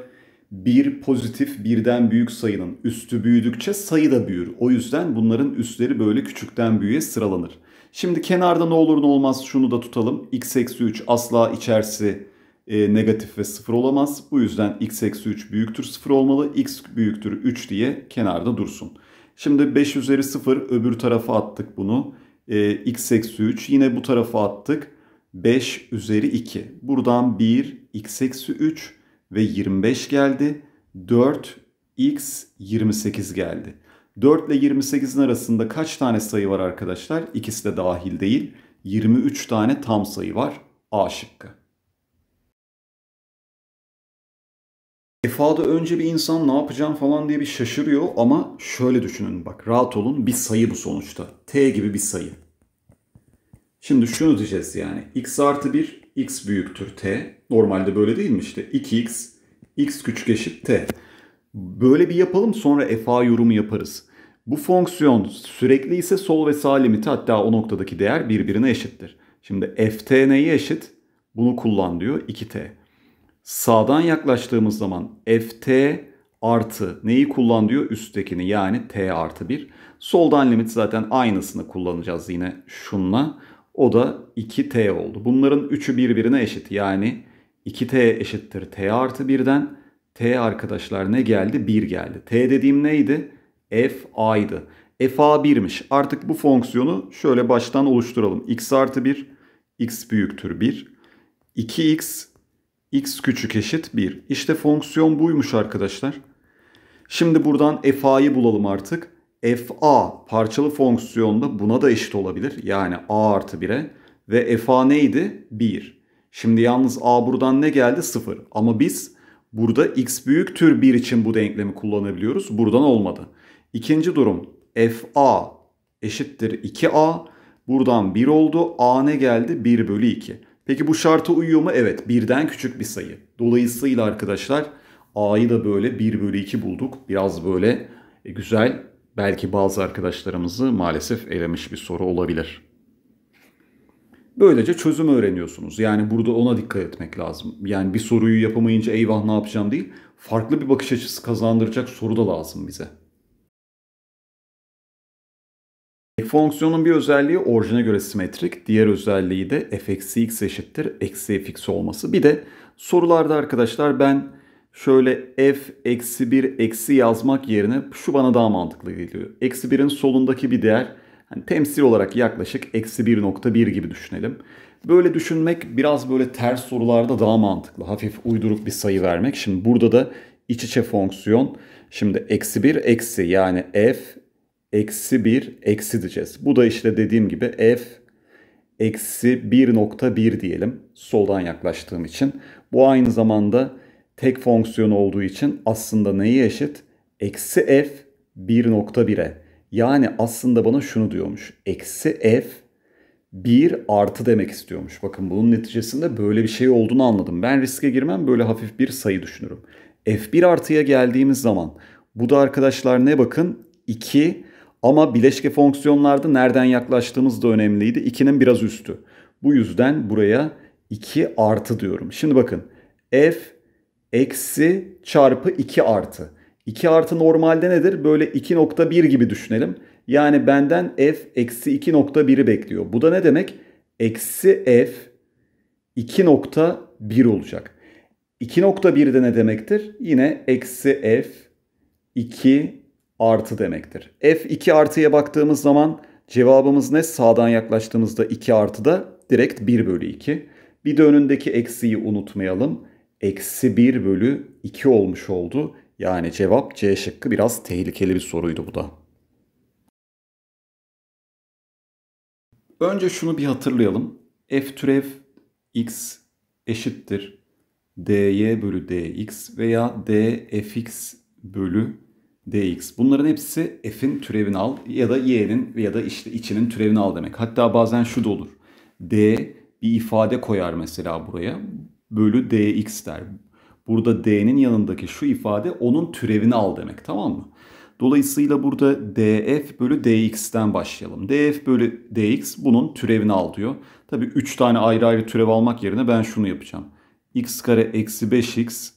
bir pozitif birden büyük sayının üstü büyüdükçe sayı da büyür. O yüzden bunların üstleri böyle küçükten büyüğe sıralanır. Şimdi kenarda ne olur ne olmaz şunu da tutalım. x eksi 3 asla içerisi e, negatif ve sıfır olamaz. Bu yüzden x eksi 3 büyüktür sıfır olmalı. x büyüktür 3 diye kenarda dursun. Şimdi 5 üzeri 0 öbür tarafa attık bunu. E, x eksi 3 yine bu tarafa attık. 5 üzeri 2. Buradan 1, x eksi 3 ve 25 geldi. 4, x 28 geldi. 4 ile 28'in arasında kaç tane sayı var arkadaşlar? İkisi de dahil değil. 23 tane tam sayı var. A şıkkı. Efa'da önce bir insan ne yapacağım falan diye bir şaşırıyor ama şöyle düşünün bak rahat olun bir sayı bu sonuçta. T gibi bir sayı. Şimdi şunu diyeceğiz yani. x artı 1 x büyüktür t. Normalde böyle değil mi işte? 2x x küçük eşit t. Böyle bir yapalım sonra fa yorumu yaparız. Bu fonksiyon sürekli ise sol ve sağ limiti hatta o noktadaki değer birbirine eşittir. Şimdi ft neye eşit? Bunu kullan diyor 2t. Sağdan yaklaştığımız zaman ft artı neyi kullan diyor? Üsttekini yani t artı 1. Soldan limit zaten aynısını kullanacağız yine şunla. O da 2t oldu. Bunların üçü birbirine eşit. Yani 2t eşittir t artı 1'den. t arkadaşlar ne geldi? 1 geldi. t dediğim neydi? f a'ydı. f a 1'miş. Artık bu fonksiyonu şöyle baştan oluşturalım. x artı 1, x büyüktür 1. 2x, x küçük eşit 1. İşte fonksiyon buymuş arkadaşlar. Şimdi buradan fa'yı bulalım artık f a parçalı fonksiyonda buna da eşit olabilir. Yani a artı 1'e ve f a neydi? 1. Şimdi yalnız a buradan ne geldi? 0. Ama biz burada x büyük tür 1 için bu denklemi kullanabiliyoruz. Buradan olmadı. İkinci durum f a eşittir 2a. Buradan 1 oldu. a ne geldi? 1 bölü 2. Peki bu şarta uyuyor mu? Evet birden küçük bir sayı. Dolayısıyla arkadaşlar a'yı da böyle 1 bölü 2 bulduk. Biraz böyle e, güzel belki bazı arkadaşlarımızı maalesef elemiş bir soru olabilir. Böylece çözüm öğreniyorsunuz. Yani burada ona dikkat etmek lazım. Yani bir soruyu yapamayınca eyvah ne yapacağım değil. Farklı bir bakış açısı kazandıracak soru da lazım bize. fonksiyonun bir özelliği orijine göre simetrik, diğer özelliği de f eksi x eşittir eksi fx olması. Bir de sorularda arkadaşlar ben şöyle f eksi 1 eksi yazmak yerine şu bana daha mantıklı geliyor. Eksi 1'in solundaki bir değer yani temsil olarak yaklaşık eksi 1.1 gibi düşünelim. Böyle düşünmek biraz böyle ters sorularda daha mantıklı. Hafif uyduruk bir sayı vermek. Şimdi burada da iç içe fonksiyon. Şimdi eksi 1 eksi yani f eksi 1 eksi diyeceğiz. Bu da işte dediğim gibi f eksi 1.1 diyelim. Soldan yaklaştığım için. Bu aynı zamanda tek fonksiyon olduğu için aslında neyi eşit? Eksi f 1.1'e. Yani aslında bana şunu diyormuş. Eksi f 1 artı demek istiyormuş. Bakın bunun neticesinde böyle bir şey olduğunu anladım. Ben riske girmem böyle hafif bir sayı düşünürüm. F1 artıya geldiğimiz zaman bu da arkadaşlar ne bakın 2 ama bileşke fonksiyonlarda nereden yaklaştığımız da önemliydi. 2'nin biraz üstü. Bu yüzden buraya 2 artı diyorum. Şimdi bakın f eksi çarpı 2 artı. 2 artı normalde nedir? Böyle 2.1 gibi düşünelim. Yani benden f eksi 2.1'i bekliyor. Bu da ne demek? Eksi f 2.1 olacak. 2.1 de ne demektir? Yine eksi f 2 artı demektir. F 2 artıya baktığımız zaman cevabımız ne? Sağdan yaklaştığımızda 2 artı da direkt 1 bölü 2. Bir de önündeki eksiyi unutmayalım eksi 1 bölü 2 olmuş oldu. Yani cevap C şıkkı biraz tehlikeli bir soruydu bu da. Önce şunu bir hatırlayalım. F türev x eşittir dy bölü dx veya dfx bölü dx. Bunların hepsi f'in türevini al ya da y'nin ya da işte içinin türevini al demek. Hatta bazen şu da olur. d bir ifade koyar mesela buraya bölü dx der. Burada d'nin yanındaki şu ifade onun türevini al demek tamam mı? Dolayısıyla burada df bölü dx'ten başlayalım. df bölü dx bunun türevini al diyor. Tabii 3 tane ayrı ayrı türev almak yerine ben şunu yapacağım. x kare eksi 5x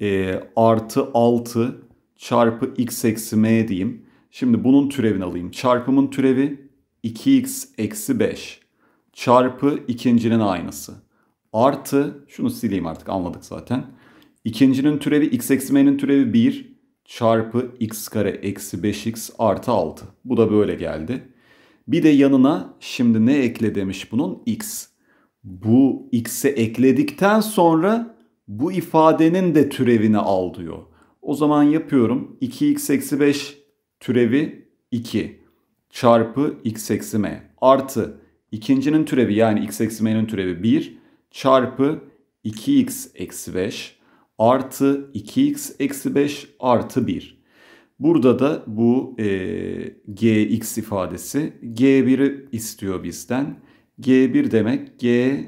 e, artı 6 çarpı x eksi m diyeyim. Şimdi bunun türevini alayım. Çarpımın türevi 2x eksi 5 çarpı ikincinin aynısı artı şunu sileyim artık anladık zaten. İkincinin türevi x eksi m'nin türevi 1 çarpı x kare eksi 5x artı 6. Bu da böyle geldi. Bir de yanına şimdi ne ekle demiş bunun? x. Bu x'e ekledikten sonra bu ifadenin de türevini al diyor. O zaman yapıyorum 2x eksi 5 türevi 2 çarpı x eksi m artı ikincinin türevi yani x eksi m'nin türevi 1 çarpı 2x eksi 5 artı 2x eksi 5 artı 1. Burada da bu e, gx ifadesi g1'i istiyor bizden. g1 demek g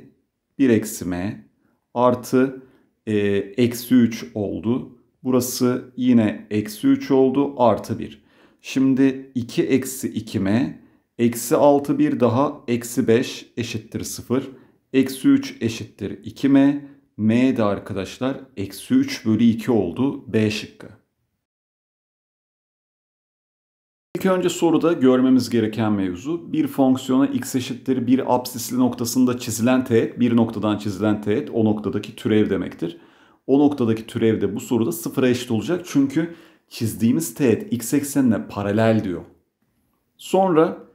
1 eksi m artı e, eksi 3 oldu. Burası yine eksi 3 oldu artı 1. Şimdi 2 eksi 2m eksi 6 1 daha eksi 5 eşittir 0. Eksi 3 eşittir 2m. m de arkadaşlar eksi 3 bölü 2 oldu b şıkkı. İlk önce soruda görmemiz gereken mevzu bir fonksiyona x eşittir bir absisli noktasında çizilen teğet bir noktadan çizilen teğet o noktadaki türev demektir. O noktadaki türev de bu soruda sıfıra eşit olacak çünkü çizdiğimiz teğet x eksenine paralel diyor. Sonra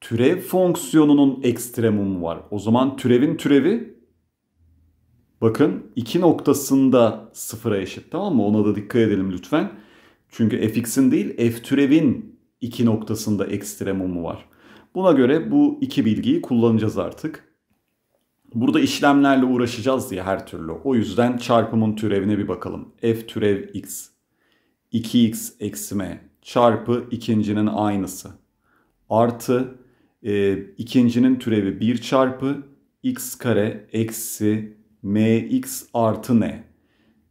türev fonksiyonunun ekstremumu var. O zaman türevin türevi bakın iki noktasında sıfıra eşit tamam mı? Ona da dikkat edelim lütfen. Çünkü fx'in değil f türevin iki noktasında ekstremumu var. Buna göre bu iki bilgiyi kullanacağız artık. Burada işlemlerle uğraşacağız diye her türlü. O yüzden çarpımın türevine bir bakalım. f türev x 2x eksi m çarpı ikincinin aynısı artı e, ikincinin türevi 1 çarpı x kare eksi mx artı n.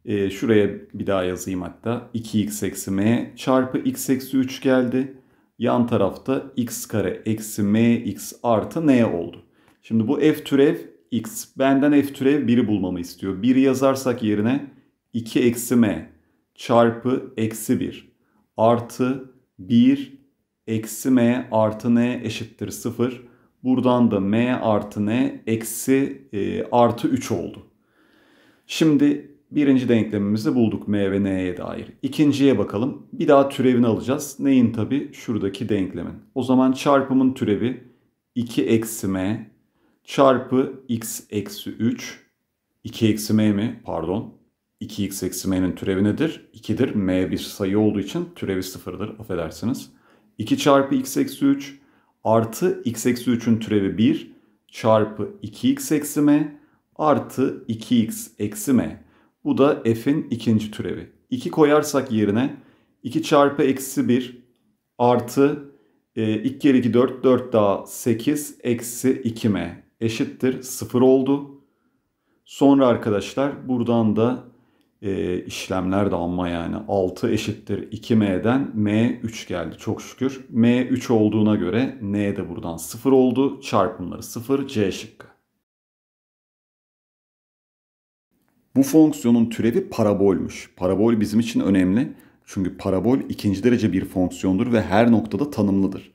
E, şuraya bir daha yazayım hatta. 2x eksi m çarpı x eksi 3 geldi. Yan tarafta x kare eksi mx artı n oldu. Şimdi bu f türev x. Benden f türev 1'i bulmamı istiyor. 1'i yazarsak yerine 2 eksi m çarpı eksi 1 artı 1 eksi m artı n eşittir 0. Buradan da m artı n eksi e, artı 3 oldu. Şimdi birinci denklemimizi bulduk m ve n'ye dair. İkinciye bakalım. Bir daha türevini alacağız. Neyin tabi? Şuradaki denklemin. O zaman çarpımın türevi 2 eksi m çarpı x eksi 3. 2 eksi m mi? Pardon. 2x eksi m'nin türevi nedir? 2'dir. m bir sayı olduğu için türevi sıfırdır. Affedersiniz. 2 çarpı x eksi 3 artı x eksi 3'ün türevi 1 çarpı 2x eksi m artı 2x eksi m. Bu da f'in ikinci türevi. 2 koyarsak yerine 2 çarpı eksi 1 artı e, 2 kere 2 4 4 daha 8 eksi 2m eşittir 0 oldu. Sonra arkadaşlar buradan da e, işlemler de ama yani 6 eşittir 2m'den m 3 geldi çok şükür. m 3 olduğuna göre n de buradan 0 oldu. Çarpımları 0 c şıkkı. Bu fonksiyonun türevi parabolmuş Parabol bizim için önemli. Çünkü parabol ikinci derece bir fonksiyondur ve her noktada tanımlıdır.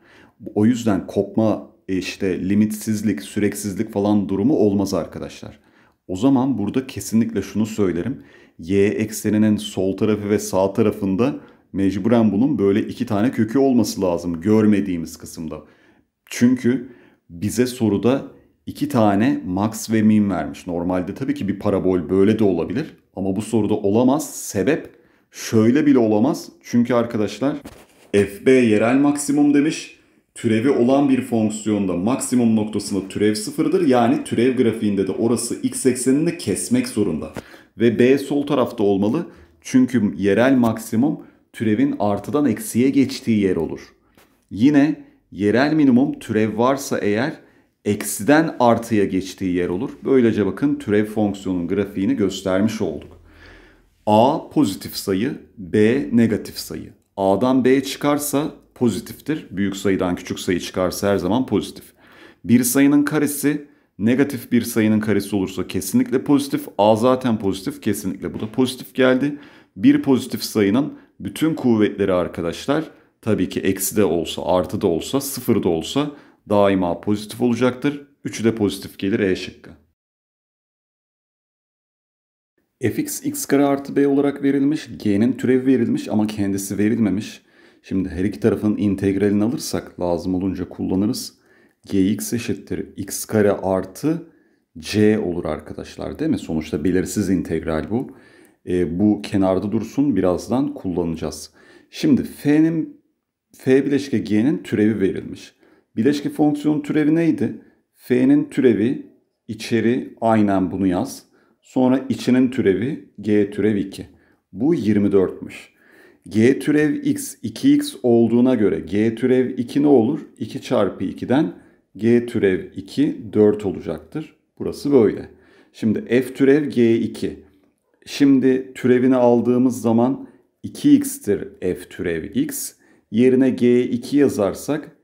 O yüzden kopma e, işte limitsizlik, süreksizlik falan durumu olmaz arkadaşlar. O zaman burada kesinlikle şunu söylerim y ekseninin sol tarafı ve sağ tarafında mecburen bunun böyle iki tane kökü olması lazım görmediğimiz kısımda. Çünkü bize soruda iki tane max ve min vermiş. Normalde tabii ki bir parabol böyle de olabilir ama bu soruda olamaz. Sebep şöyle bile olamaz. Çünkü arkadaşlar fb yerel maksimum demiş. Türevi olan bir fonksiyonda maksimum noktasında türev sıfırdır. Yani türev grafiğinde de orası x eksenini kesmek zorunda ve B sol tarafta olmalı. Çünkü yerel maksimum türevin artıdan eksiye geçtiği yer olur. Yine yerel minimum türev varsa eğer eksiden artıya geçtiği yer olur. Böylece bakın türev fonksiyonun grafiğini göstermiş olduk. A pozitif sayı, B negatif sayı. A'dan B çıkarsa pozitiftir. Büyük sayıdan küçük sayı çıkarsa her zaman pozitif. Bir sayının karesi negatif bir sayının karesi olursa kesinlikle pozitif. A zaten pozitif kesinlikle bu da pozitif geldi. Bir pozitif sayının bütün kuvvetleri arkadaşlar tabii ki eksi de olsa artı da olsa sıfır da olsa daima pozitif olacaktır. Üçü de pozitif gelir E şıkkı. fx x kare artı b olarak verilmiş. G'nin türevi verilmiş ama kendisi verilmemiş. Şimdi her iki tarafın integralini alırsak lazım olunca kullanırız gx eşittir x kare artı c olur arkadaşlar değil mi? Sonuçta belirsiz integral bu. E, bu kenarda dursun birazdan kullanacağız. Şimdi f'nin f bileşke g'nin türevi verilmiş. Bileşke fonksiyonun türevi neydi? f'nin türevi içeri aynen bunu yaz. Sonra içinin türevi g türev 2. Bu 24'müş. G türev x 2x olduğuna göre G türev 2 ne olur? 2 çarpı 2'den G türev 2 4 olacaktır. Burası böyle. Şimdi F türev G2. Şimdi türevini aldığımız zaman 2x'tir F türev x. Yerine G2 yazarsak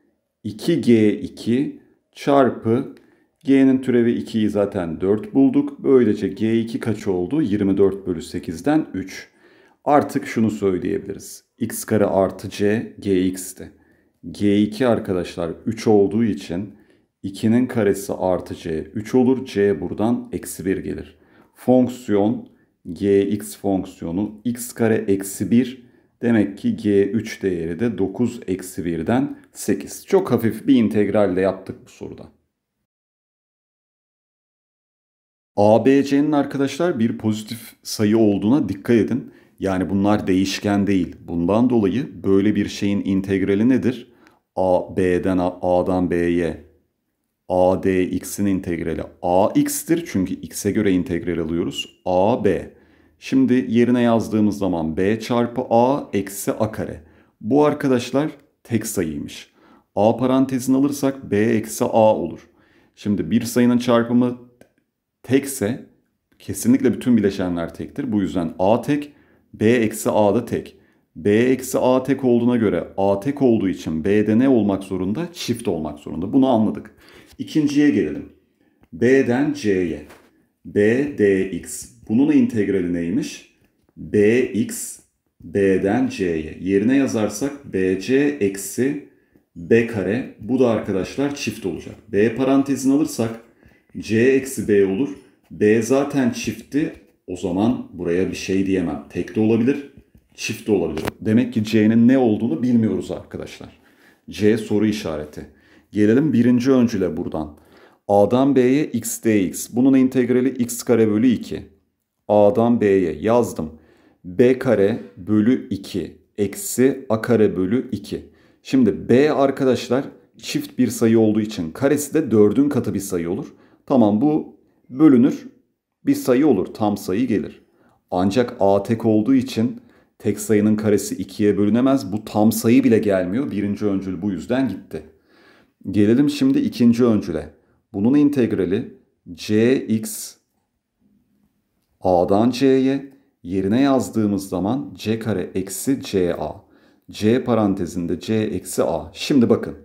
2G2 çarpı G'nin türevi 2'yi zaten 4 bulduk. Böylece G2 kaç oldu? 24 bölü 8'den 3. Artık şunu söyleyebiliriz. x kare artı c gx'ti. G2 arkadaşlar 3 olduğu için 2'nin karesi artı C 3 olur. C buradan eksi 1 gelir. Fonksiyon Gx fonksiyonu x kare eksi 1 demek ki G3 değeri de 9 eksi 1'den 8. Çok hafif bir integralle yaptık bu soruda. ABC'nin arkadaşlar bir pozitif sayı olduğuna dikkat edin. Yani bunlar değişken değil. Bundan dolayı böyle bir şeyin integrali nedir? A, B'den A, A'dan B'ye A, D, X'in integrali A, X'tir. Çünkü X'e göre integral alıyoruz. A, B. Şimdi yerine yazdığımız zaman B çarpı A eksi A kare. Bu arkadaşlar tek sayıymış. A parantezini alırsak B eksi A olur. Şimdi bir sayının çarpımı tekse kesinlikle bütün bileşenler tektir. Bu yüzden A tek, B eksi A da tek. B eksi A tek olduğuna göre A tek olduğu için B'de ne olmak zorunda? Çift olmak zorunda. Bunu anladık. İkinciye gelelim. B'den C'ye. B, dx. Bunun integrali neymiş? Bx, B'den C'ye. Yerine yazarsak BC eksi B kare. Bu da arkadaşlar çift olacak. B parantezini alırsak C eksi B olur. B zaten çifti. O zaman buraya bir şey diyemem. Tek de olabilir Çift de olabilir. Demek ki C'nin ne olduğunu bilmiyoruz arkadaşlar. C soru işareti. Gelelim birinci öncüle buradan. A'dan B'ye x dx. Bunun integrali x kare bölü 2. A'dan B'ye yazdım. B kare bölü 2 eksi A kare bölü 2. Şimdi B arkadaşlar çift bir sayı olduğu için karesi de 4'ün katı bir sayı olur. Tamam bu bölünür bir sayı olur tam sayı gelir. Ancak A tek olduğu için Tek sayının karesi 2'ye bölünemez. Bu tam sayı bile gelmiyor. Birinci öncül bu yüzden gitti. Gelelim şimdi ikinci öncüle. Bunun integrali cx a'dan c'ye yerine yazdığımız zaman c kare eksi ca. c parantezinde c eksi a. Şimdi bakın.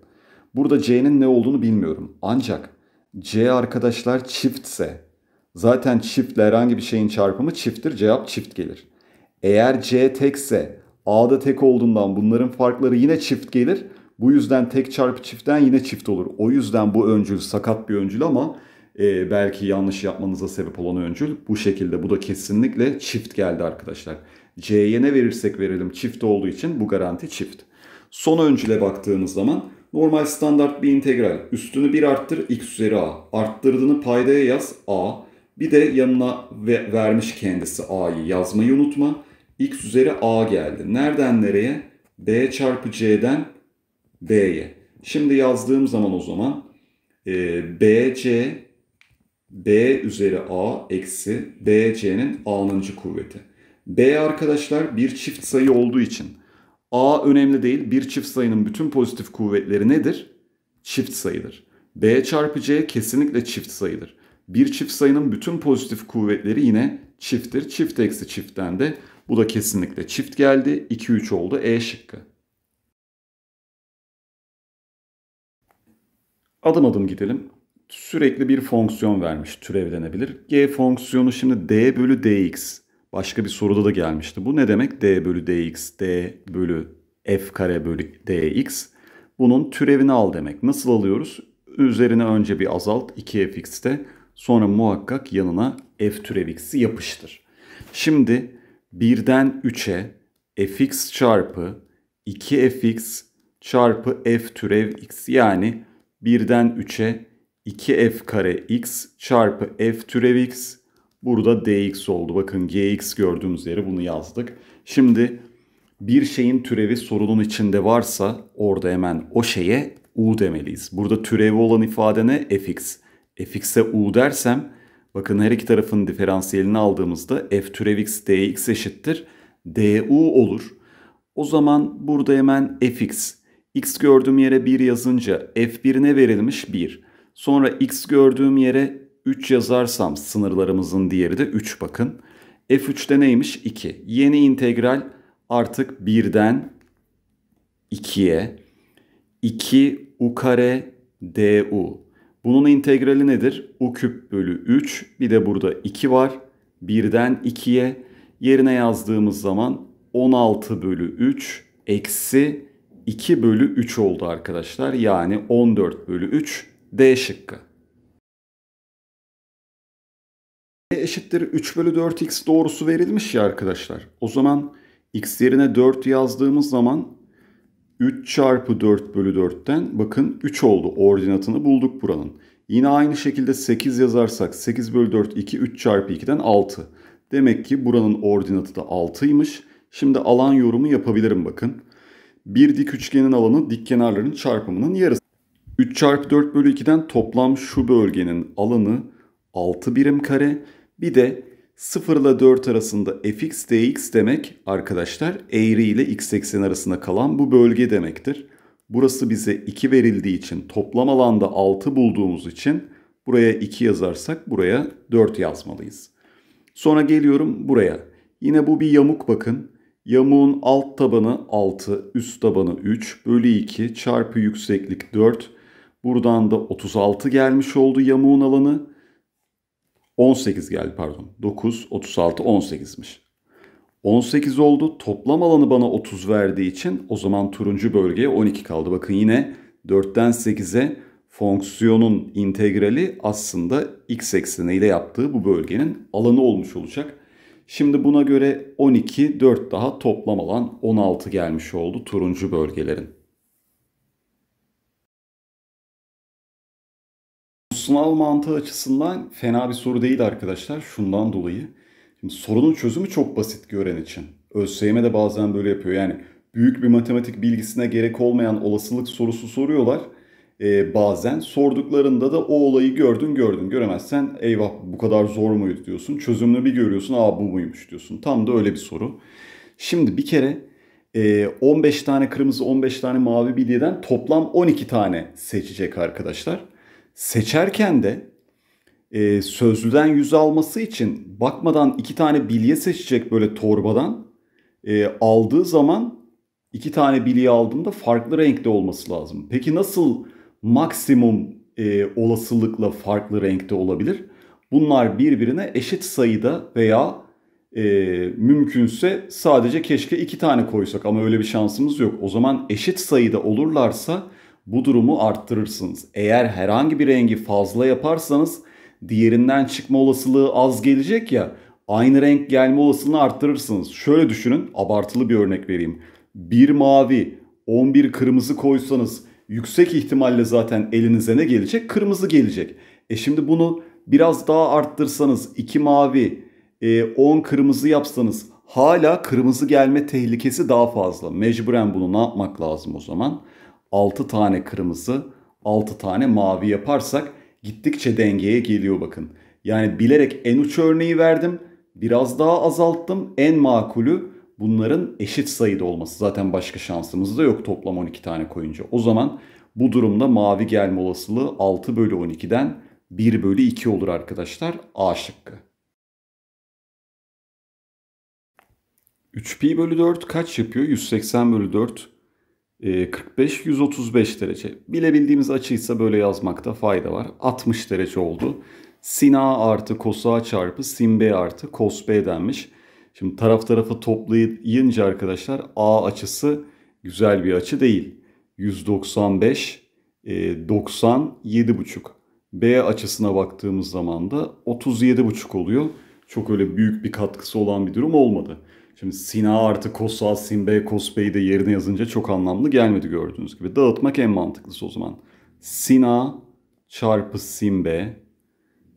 Burada c'nin ne olduğunu bilmiyorum. Ancak c arkadaşlar çiftse zaten çiftle herhangi bir şeyin çarpımı çifttir. Cevap çift gelir. Eğer C tekse A da tek olduğundan bunların farkları yine çift gelir. Bu yüzden tek çarpı çiftten yine çift olur. O yüzden bu öncül sakat bir öncül ama e, belki yanlış yapmanıza sebep olan öncül bu şekilde. Bu da kesinlikle çift geldi arkadaşlar. C'ye ne verirsek verelim çift olduğu için bu garanti çift. Son öncüle baktığımız zaman normal standart bir integral. Üstünü 1 arttır x üzeri a. Arttırdığını paydaya yaz a. Bir de yanına ve vermiş kendisi a'yı yazmayı unutma x üzeri a geldi. Nereden nereye? b çarpı c'den b'ye. Şimdi yazdığım zaman o zaman e, bc b üzeri a eksi bc'nin a'nıncı kuvveti. b arkadaşlar bir çift sayı olduğu için a önemli değil. Bir çift sayının bütün pozitif kuvvetleri nedir? Çift sayıdır. b çarpı c kesinlikle çift sayıdır. Bir çift sayının bütün pozitif kuvvetleri yine çifttir. Çift eksi çiftten de bu da kesinlikle çift geldi. 2-3 oldu E şıkkı. Adım adım gidelim. Sürekli bir fonksiyon vermiş türev denebilir. G fonksiyonu şimdi D bölü dx. Başka bir soruda da gelmişti. Bu ne demek? D bölü dx, D bölü f kare bölü dx. Bunun türevini al demek. Nasıl alıyoruz? Üzerine önce bir azalt 2fx'te sonra muhakkak yanına f türev x'i yapıştır. Şimdi 1'den 3'e fx çarpı 2fx çarpı f türev x yani 1'den 3'e 2f kare x çarpı f türev x burada dx oldu. Bakın gx gördüğümüz yere bunu yazdık. Şimdi bir şeyin türevi sorunun içinde varsa orada hemen o şeye u demeliyiz. Burada türevi olan ifade ne? fx. fx'e u dersem Bakın her iki tarafın diferansiyelini aldığımızda f türev x dx eşittir du olur. O zaman burada hemen fx. x gördüğüm yere 1 yazınca f1 ne verilmiş? 1. Sonra x gördüğüm yere 3 yazarsam sınırlarımızın diğeri de 3 bakın. f3'te neymiş? 2. Yeni integral artık 1'den 2'ye 2 u kare du. Bunun integrali nedir? u küp bölü 3 bir de burada 2 var. 1'den 2'ye yerine yazdığımız zaman 16 bölü 3 eksi 2 bölü 3 oldu arkadaşlar. Yani 14 bölü 3 D şıkkı. E eşittir 3 bölü 4x doğrusu verilmiş ya arkadaşlar. O zaman x yerine 4 yazdığımız zaman 3 çarpı 4 bölü 4'ten bakın 3 oldu. Ordinatını bulduk buranın. Yine aynı şekilde 8 yazarsak 8 bölü 4 2 3 çarpı 2'den 6. Demek ki buranın ordinatı da 6'ymış. Şimdi alan yorumu yapabilirim bakın. Bir dik üçgenin alanı dik kenarların çarpımının yarısı. 3 çarpı 4 bölü 2'den toplam şu bölgenin alanı 6 birim kare. Bir de 0 ile 4 arasında fx dx demek arkadaşlar eğri ile x eksen arasında kalan bu bölge demektir. Burası bize 2 verildiği için toplam alanda 6 bulduğumuz için buraya 2 yazarsak buraya 4 yazmalıyız. Sonra geliyorum buraya. Yine bu bir yamuk bakın. Yamuğun alt tabanı 6, üst tabanı 3, bölü 2 çarpı yükseklik 4. Buradan da 36 gelmiş oldu yamuğun alanı. 18 geldi pardon. 9, 36, 18'miş. 18 oldu. Toplam alanı bana 30 verdiği için o zaman turuncu bölgeye 12 kaldı. Bakın yine 4'ten 8'e fonksiyonun integrali aslında x ekseniyle yaptığı bu bölgenin alanı olmuş olacak. Şimdi buna göre 12, 4 daha toplam alan 16 gelmiş oldu turuncu bölgelerin. Sınav mantığı açısından fena bir soru değil arkadaşlar. Şundan dolayı. Şimdi sorunun çözümü çok basit gören için. ÖSYM de bazen böyle yapıyor. Yani büyük bir matematik bilgisine gerek olmayan olasılık sorusu soruyorlar. Ee, bazen sorduklarında da o olayı gördün gördün. Göremezsen eyvah bu kadar zor muydu diyorsun. Çözümünü bir görüyorsun aa bu muymuş diyorsun. Tam da öyle bir soru. Şimdi bir kere e, 15 tane kırmızı 15 tane mavi bilyeden toplam 12 tane seçecek arkadaşlar. Seçerken de e, sözlüden yüz alması için bakmadan iki tane bilye seçecek böyle torbadan. E, aldığı zaman iki tane bilye aldığında farklı renkte olması lazım. Peki nasıl maksimum e, olasılıkla farklı renkte olabilir? Bunlar birbirine eşit sayıda veya e, mümkünse sadece keşke iki tane koysak ama öyle bir şansımız yok. O zaman eşit sayıda olurlarsa bu durumu arttırırsınız. Eğer herhangi bir rengi fazla yaparsanız diğerinden çıkma olasılığı az gelecek ya aynı renk gelme olasılığını arttırırsınız. Şöyle düşünün abartılı bir örnek vereyim. Bir mavi 11 kırmızı koysanız yüksek ihtimalle zaten elinize ne gelecek? Kırmızı gelecek. E şimdi bunu biraz daha arttırsanız 2 mavi 10 e, kırmızı yapsanız hala kırmızı gelme tehlikesi daha fazla. Mecburen bunu ne yapmak lazım o zaman? 6 tane kırmızı, 6 tane mavi yaparsak gittikçe dengeye geliyor bakın. Yani bilerek en uç örneği verdim. Biraz daha azalttım. En makulü bunların eşit sayıda olması. Zaten başka şansımız da yok toplam 12 tane koyunca. O zaman bu durumda mavi gelme olasılığı 6 bölü 12'den 1 bölü 2 olur arkadaşlar. A şıkkı. 3pi bölü 4 kaç yapıyor? 180 bölü 4 45-135 ee, derece. Bilebildiğimiz açıysa böyle yazmakta fayda var. 60 derece oldu. Sin A artı cos A çarpı sin B artı cos B denmiş. Şimdi taraf tarafı toplayınca arkadaşlar A açısı güzel bir açı değil. 195, 90, 7,5. B açısına baktığımız zaman da 37,5 oluyor. Çok öyle büyük bir katkısı olan bir durum olmadı. Şimdi Sina artı Kosa, Sinbe, Kosbey'i de yerine yazınca çok anlamlı gelmedi gördüğünüz gibi. Dağıtmak en mantıklısı o zaman. Sina çarpı Sinbe.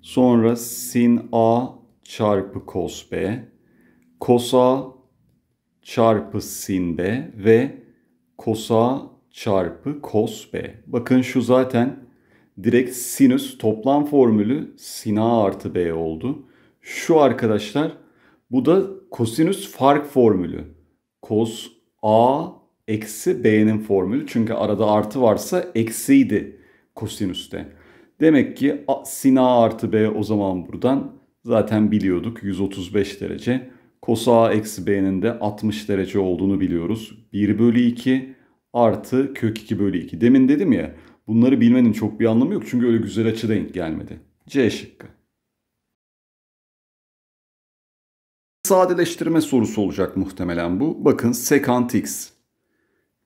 Sonra sin a çarpı kos b. Kosa çarpı sin b ve kosa çarpı kos b. Bakın şu zaten direkt sinüs toplam formülü sin a artı b oldu. Şu arkadaşlar bu da kosinüs fark formülü. Kos A eksi B'nin formülü. Çünkü arada artı varsa eksiydi kosinüste. Demek ki A, sin A artı B o zaman buradan zaten biliyorduk 135 derece. Kos A eksi B'nin de 60 derece olduğunu biliyoruz. 1 bölü 2 artı kök 2 bölü 2. Demin dedim ya bunları bilmenin çok bir anlamı yok çünkü öyle güzel açı denk gelmedi. C şıkkı. sadeleştirme sorusu olacak muhtemelen bu. Bakın secant x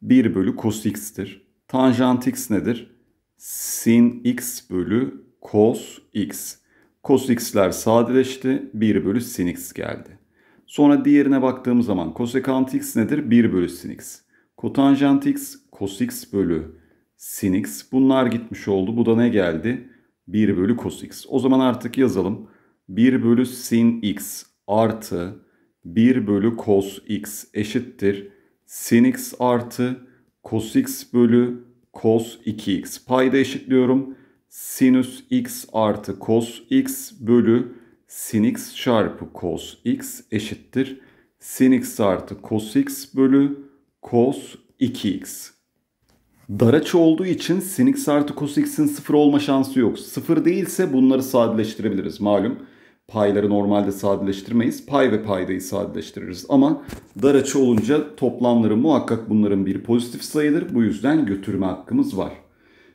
1 bölü cos x'tir. Tanjant x nedir? Sin x bölü cos x. Cos x'ler sadeleşti. 1 bölü sin x geldi. Sonra diğerine baktığımız zaman kosekant x nedir? 1 bölü sin x. Kotanjant x, cos x bölü sin x. Bunlar gitmiş oldu. Bu da ne geldi? 1 bölü cos x. O zaman artık yazalım. 1 bölü sin x artı 1 bölü cos x eşittir. Sin x artı cos x bölü cos 2x. Payda eşitliyorum. Sinüs x artı cos x bölü sin x çarpı cos x eşittir. Sin x artı cos x bölü cos 2x. Dar açı olduğu için sin x artı cos x'in sıfır olma şansı yok. Sıfır değilse bunları sadeleştirebiliriz malum payları normalde sadeleştirmeyiz. Pay ve paydayı sadeleştiririz. Ama dar açı olunca toplamları muhakkak bunların bir pozitif sayıdır. Bu yüzden götürme hakkımız var.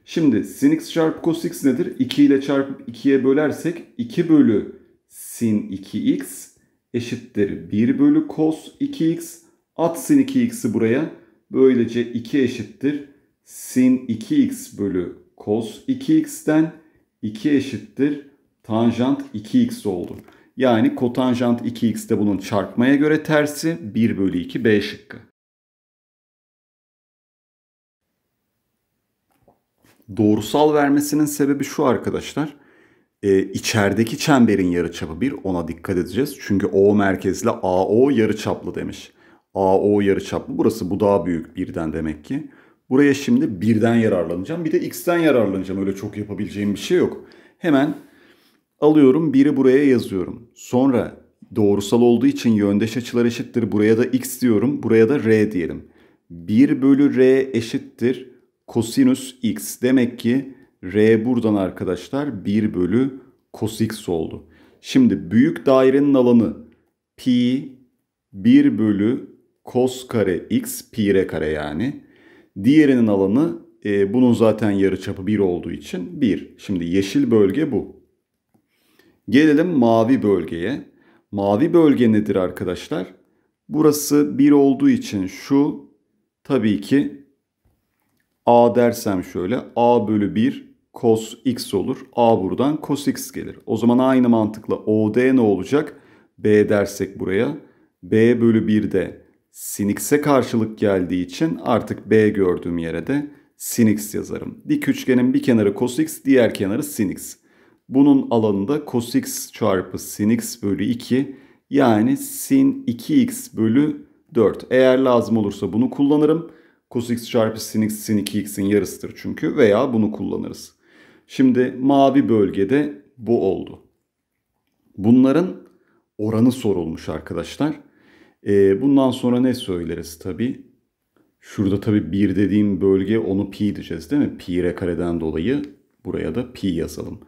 Şimdi sin x çarpı cos x nedir? 2 ile çarpıp 2'ye bölersek 2 bölü sin 2x eşittir 1 bölü cos 2x. At sin 2x'i buraya. Böylece 2 eşittir sin 2x bölü cos 2x'ten 2 eşittir tanjant 2x oldu. Yani kotanjant 2x de bunun çarpmaya göre tersi 1 bölü 2 B şıkkı. Doğrusal vermesinin sebebi şu arkadaşlar. E, içerideki çemberin yarıçapı 1 ona dikkat edeceğiz. Çünkü O merkezli AO yarıçaplı demiş. AO yarıçaplı burası bu daha büyük birden demek ki. Buraya şimdi birden yararlanacağım. Bir de x'ten yararlanacağım. Öyle çok yapabileceğim bir şey yok. Hemen Alıyorum biri buraya yazıyorum. Sonra doğrusal olduğu için yöndeş açılar eşittir. Buraya da x diyorum. Buraya da r diyelim. 1 bölü r eşittir kosinüs x. Demek ki r buradan arkadaşlar 1 bölü cos x oldu. Şimdi büyük dairenin alanı pi 1 bölü cos kare x pi r kare yani. Diğerinin alanı e, bunun zaten yarıçapı 1 olduğu için 1. Şimdi yeşil bölge bu. Gelelim mavi bölgeye. Mavi bölge nedir arkadaşlar? Burası 1 olduğu için şu tabii ki A dersem şöyle A bölü 1 cos x olur. A buradan cos x gelir. O zaman aynı mantıkla OD ne olacak? B dersek buraya B bölü 1 de sin x'e karşılık geldiği için artık B gördüğüm yere de sin x yazarım. Dik üçgenin bir kenarı cos x diğer kenarı sin x. Bunun alanında cos x çarpı sin x bölü 2 yani sin 2x bölü 4. Eğer lazım olursa bunu kullanırım. Cos x çarpı sin x sin 2x'in yarısıdır çünkü veya bunu kullanırız. Şimdi mavi bölgede bu oldu. Bunların oranı sorulmuş arkadaşlar. Ee, bundan sonra ne söyleriz tabi. Şurada tabi 1 dediğim bölge onu pi diyeceğiz değil mi? Pi r kareden dolayı buraya da pi yazalım.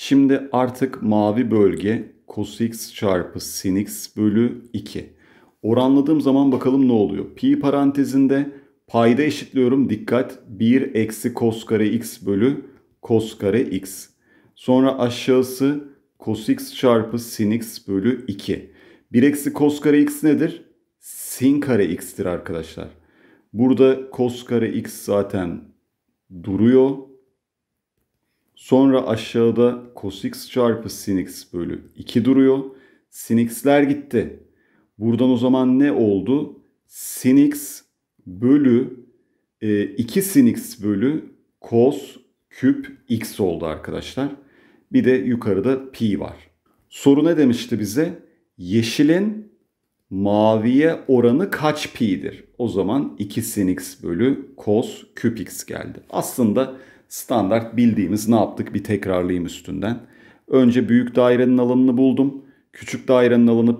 Şimdi artık mavi bölge x çarpı sin x bölü 2. Oranladığım zaman bakalım ne oluyor. Pi parantezinde payda eşitliyorum. Dikkat 1 eksi cos kare x bölü cos kare x. Sonra aşağısı cos x çarpı sin x bölü 2. 1 eksi cos kare x nedir? Sin kare x'tir arkadaşlar. Burada cos kare x zaten duruyor. Sonra aşağıda cos x çarpı sin x bölü 2 duruyor. Sin x'ler gitti. Buradan o zaman ne oldu? Sin x bölü e, 2 sin x bölü cos küp x oldu arkadaşlar. Bir de yukarıda pi var. Soru ne demişti bize? Yeşilin maviye oranı kaç pi'dir? O zaman 2 sin x bölü cos küp x geldi. Aslında standart bildiğimiz ne yaptık bir tekrarlayayım üstünden. Önce büyük dairenin alanını buldum. Küçük dairenin alanı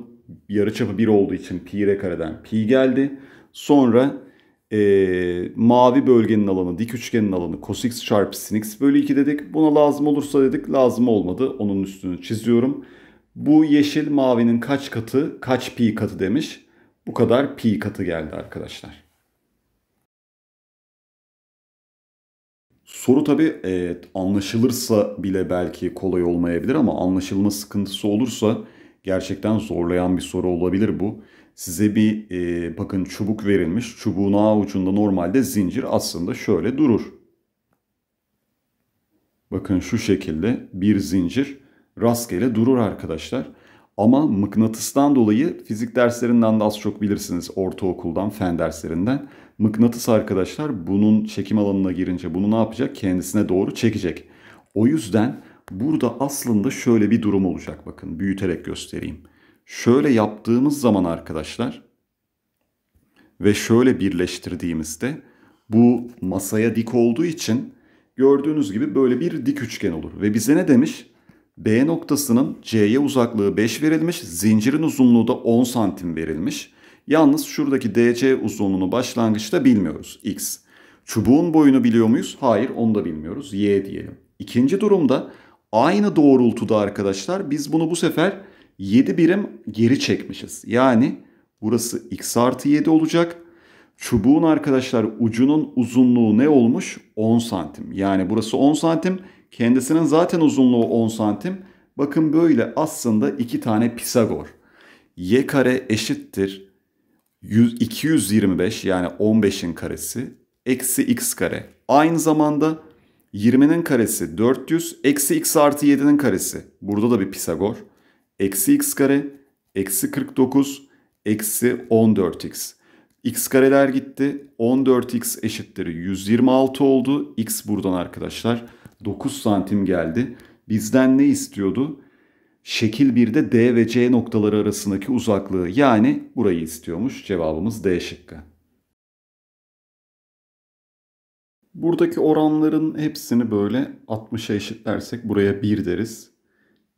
yarıçapı 1 olduğu için pi r kareden pi geldi. Sonra e, mavi bölgenin alanı, dik üçgenin alanı cos x çarpı sin x bölü 2 dedik. Buna lazım olursa dedik lazım olmadı. Onun üstünü çiziyorum. Bu yeşil mavinin kaç katı, kaç pi katı demiş. Bu kadar pi katı geldi arkadaşlar. Soru tabii e, anlaşılırsa bile belki kolay olmayabilir ama anlaşılma sıkıntısı olursa gerçekten zorlayan bir soru olabilir bu. Size bir e, bakın çubuk verilmiş. Çubuğun ağ ucunda normalde zincir aslında şöyle durur. Bakın şu şekilde bir zincir rastgele durur arkadaşlar. Ama mıknatıstan dolayı fizik derslerinden de az çok bilirsiniz ortaokuldan, fen derslerinden. Mıknatıs arkadaşlar bunun çekim alanına girince bunu ne yapacak? Kendisine doğru çekecek. O yüzden burada aslında şöyle bir durum olacak bakın büyüterek göstereyim. Şöyle yaptığımız zaman arkadaşlar ve şöyle birleştirdiğimizde bu masaya dik olduğu için gördüğünüz gibi böyle bir dik üçgen olur. Ve bize ne demiş? B noktasının C'ye uzaklığı 5 verilmiş, zincirin uzunluğu da 10 santim verilmiş. Yalnız şuradaki DC uzunluğunu başlangıçta bilmiyoruz. X. Çubuğun boyunu biliyor muyuz? Hayır onu da bilmiyoruz. Y diyelim. İkinci durumda aynı doğrultuda arkadaşlar biz bunu bu sefer 7 birim geri çekmişiz. Yani burası x artı 7 olacak. Çubuğun arkadaşlar ucunun uzunluğu ne olmuş? 10 santim. Yani burası 10 santim. Kendisinin zaten uzunluğu 10 santim. Bakın böyle aslında iki tane Pisagor. Y kare eşittir 100, 225 yani 15'in karesi eksi x kare. Aynı zamanda 20'nin karesi 400 eksi x artı 7'nin karesi. Burada da bir Pisagor. Eksi x kare eksi 49 eksi 14x. x kareler gitti. 14x eşittir 126 oldu. x buradan arkadaşlar 9 santim geldi. Bizden ne istiyordu? Şekil 1'de D ve C noktaları arasındaki uzaklığı yani burayı istiyormuş. Cevabımız D şıkkı. Buradaki oranların hepsini böyle 60'a eşitlersek buraya 1 deriz.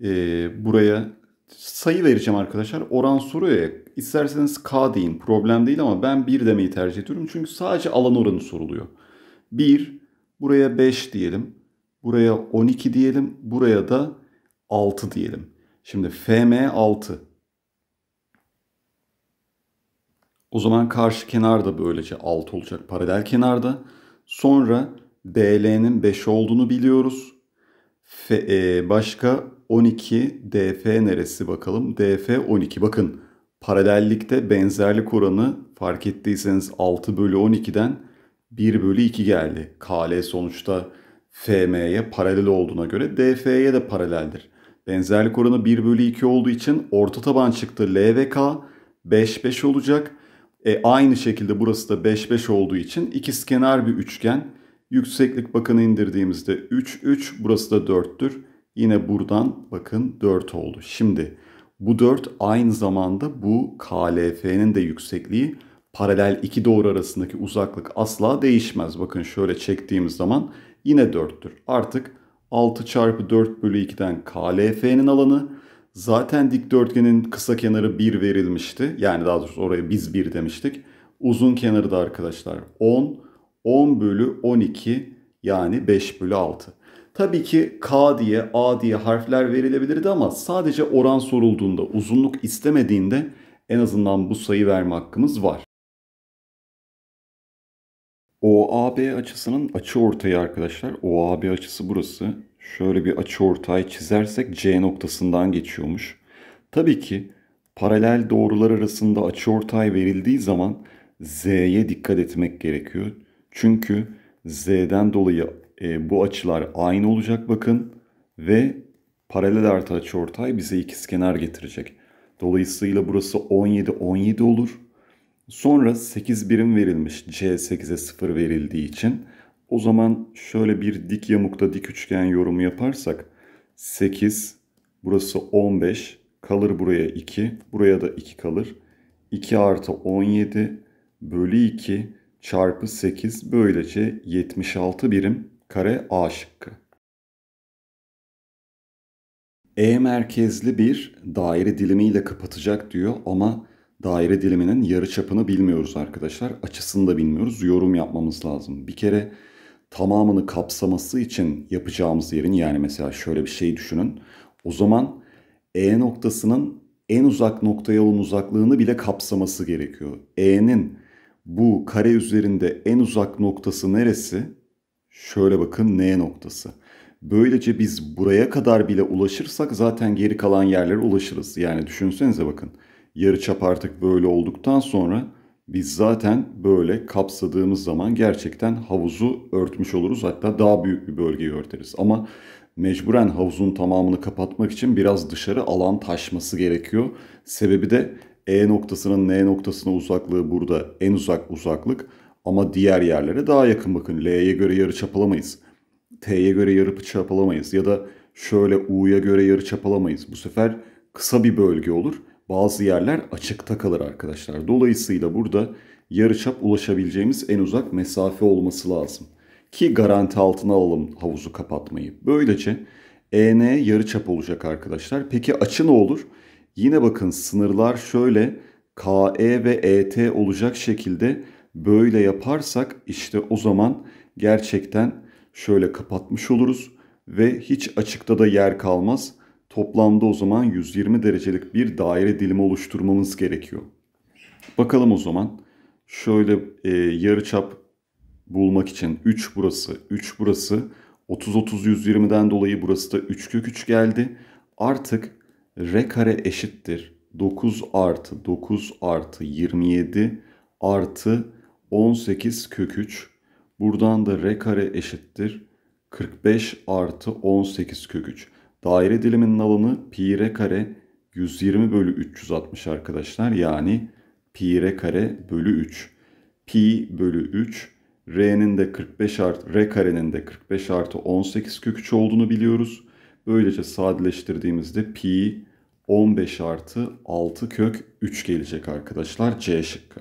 Ee, buraya sayı vereceğim arkadaşlar. Oran soruyor ya. İsterseniz K deyin. Problem değil ama ben 1 demeyi tercih ediyorum. Çünkü sadece alan oranı soruluyor. 1 buraya 5 diyelim. Buraya 12 diyelim. Buraya da 6 diyelim. Şimdi FM 6. O zaman karşı kenar da böylece 6 olacak paralel kenarda. Sonra DL'nin 5 olduğunu biliyoruz. F, e, başka 12 DF neresi bakalım? DF 12. Bakın paralellikte benzerlik oranı fark ettiyseniz 6 bölü 12'den 1 bölü 2 geldi. KL sonuçta FM'ye paralel olduğuna göre DF'ye de paraleldir. Benzerlik oranı 1 bölü 2 olduğu için orta taban çıktı L ve K 5 5 olacak. E, aynı şekilde burası da 5 5 olduğu için ikizkenar bir üçgen. Yükseklik bakını indirdiğimizde 3 3 burası da 4'tür. Yine buradan bakın 4 oldu. Şimdi bu 4 aynı zamanda bu KLF'nin de yüksekliği paralel iki doğru arasındaki uzaklık asla değişmez. Bakın şöyle çektiğimiz zaman yine 4'tür. Artık 6 çarpı 4 bölü 2'den KLF'nin alanı zaten dikdörtgenin kısa kenarı 1 verilmişti. Yani daha doğrusu oraya biz 1 demiştik. Uzun kenarı da arkadaşlar 10. 10 bölü 12 yani 5 bölü 6. Tabii ki K diye A diye harfler verilebilirdi ama sadece oran sorulduğunda uzunluk istemediğinde en azından bu sayı verme hakkımız var. OAB açısının açı ortayı arkadaşlar. OAB açısı burası. Şöyle bir açı ortayı çizersek C noktasından geçiyormuş. Tabii ki paralel doğrular arasında açı ortay verildiği zaman Z'ye dikkat etmek gerekiyor. Çünkü Z'den dolayı e, bu açılar aynı olacak bakın ve paralel artı açı ortay bize ikizkenar getirecek. Dolayısıyla burası 17 17 olur. Sonra 8 birim verilmiş C8'e 0 verildiği için. O zaman şöyle bir dik yamukta dik üçgen yorumu yaparsak 8 burası 15 kalır buraya 2 buraya da 2 kalır. 2 artı 17 bölü 2 çarpı 8 böylece 76 birim kare A şıkkı. E merkezli bir daire dilimiyle kapatacak diyor ama daire diliminin yarı çapını bilmiyoruz arkadaşlar. Açısını da bilmiyoruz. Yorum yapmamız lazım. Bir kere tamamını kapsaması için yapacağımız yerin yani mesela şöyle bir şey düşünün. O zaman E noktasının en uzak noktaya olan uzaklığını bile kapsaması gerekiyor. E'nin bu kare üzerinde en uzak noktası neresi? Şöyle bakın N noktası. Böylece biz buraya kadar bile ulaşırsak zaten geri kalan yerlere ulaşırız. Yani düşünsenize bakın yarıçap artık böyle olduktan sonra biz zaten böyle kapsadığımız zaman gerçekten havuzu örtmüş oluruz. Hatta daha büyük bir bölgeyi örteriz. Ama mecburen havuzun tamamını kapatmak için biraz dışarı alan taşması gerekiyor. Sebebi de E noktasının N noktasına uzaklığı burada en uzak uzaklık ama diğer yerlere daha yakın bakın. L'ye göre yarı çapalamayız. T'ye göre yarı çapalamayız ya da şöyle U'ya göre yarı çapalamayız. Bu sefer kısa bir bölge olur bazı yerler açıkta kalır arkadaşlar. Dolayısıyla burada yarıçap ulaşabileceğimiz en uzak mesafe olması lazım. Ki garanti altına alalım havuzu kapatmayı. Böylece EN yarıçap olacak arkadaşlar. Peki açı ne olur? Yine bakın sınırlar şöyle KE ve ET olacak şekilde böyle yaparsak işte o zaman gerçekten şöyle kapatmış oluruz ve hiç açıkta da yer kalmaz. Toplamda o zaman 120 derecelik bir daire dilimi oluşturmamız gerekiyor. Bakalım o zaman. Şöyle e, yarı çap bulmak için 3 burası, 3 burası. 30-30-120'den dolayı burası da 3 kök 3 geldi. Artık r kare eşittir. 9 artı 9 artı 27 artı 18 kök 3. Buradan da r kare eşittir. 45 artı 18 kök 3. Daire diliminin alanı pi r kare 120 bölü 360 arkadaşlar. Yani pi r kare bölü 3. Pi bölü 3 r'nin de 45 artı r karenin de 45 artı 18 köküç olduğunu biliyoruz. Böylece sadeleştirdiğimizde pi 15 artı 6 kök 3 gelecek arkadaşlar C şıkkı.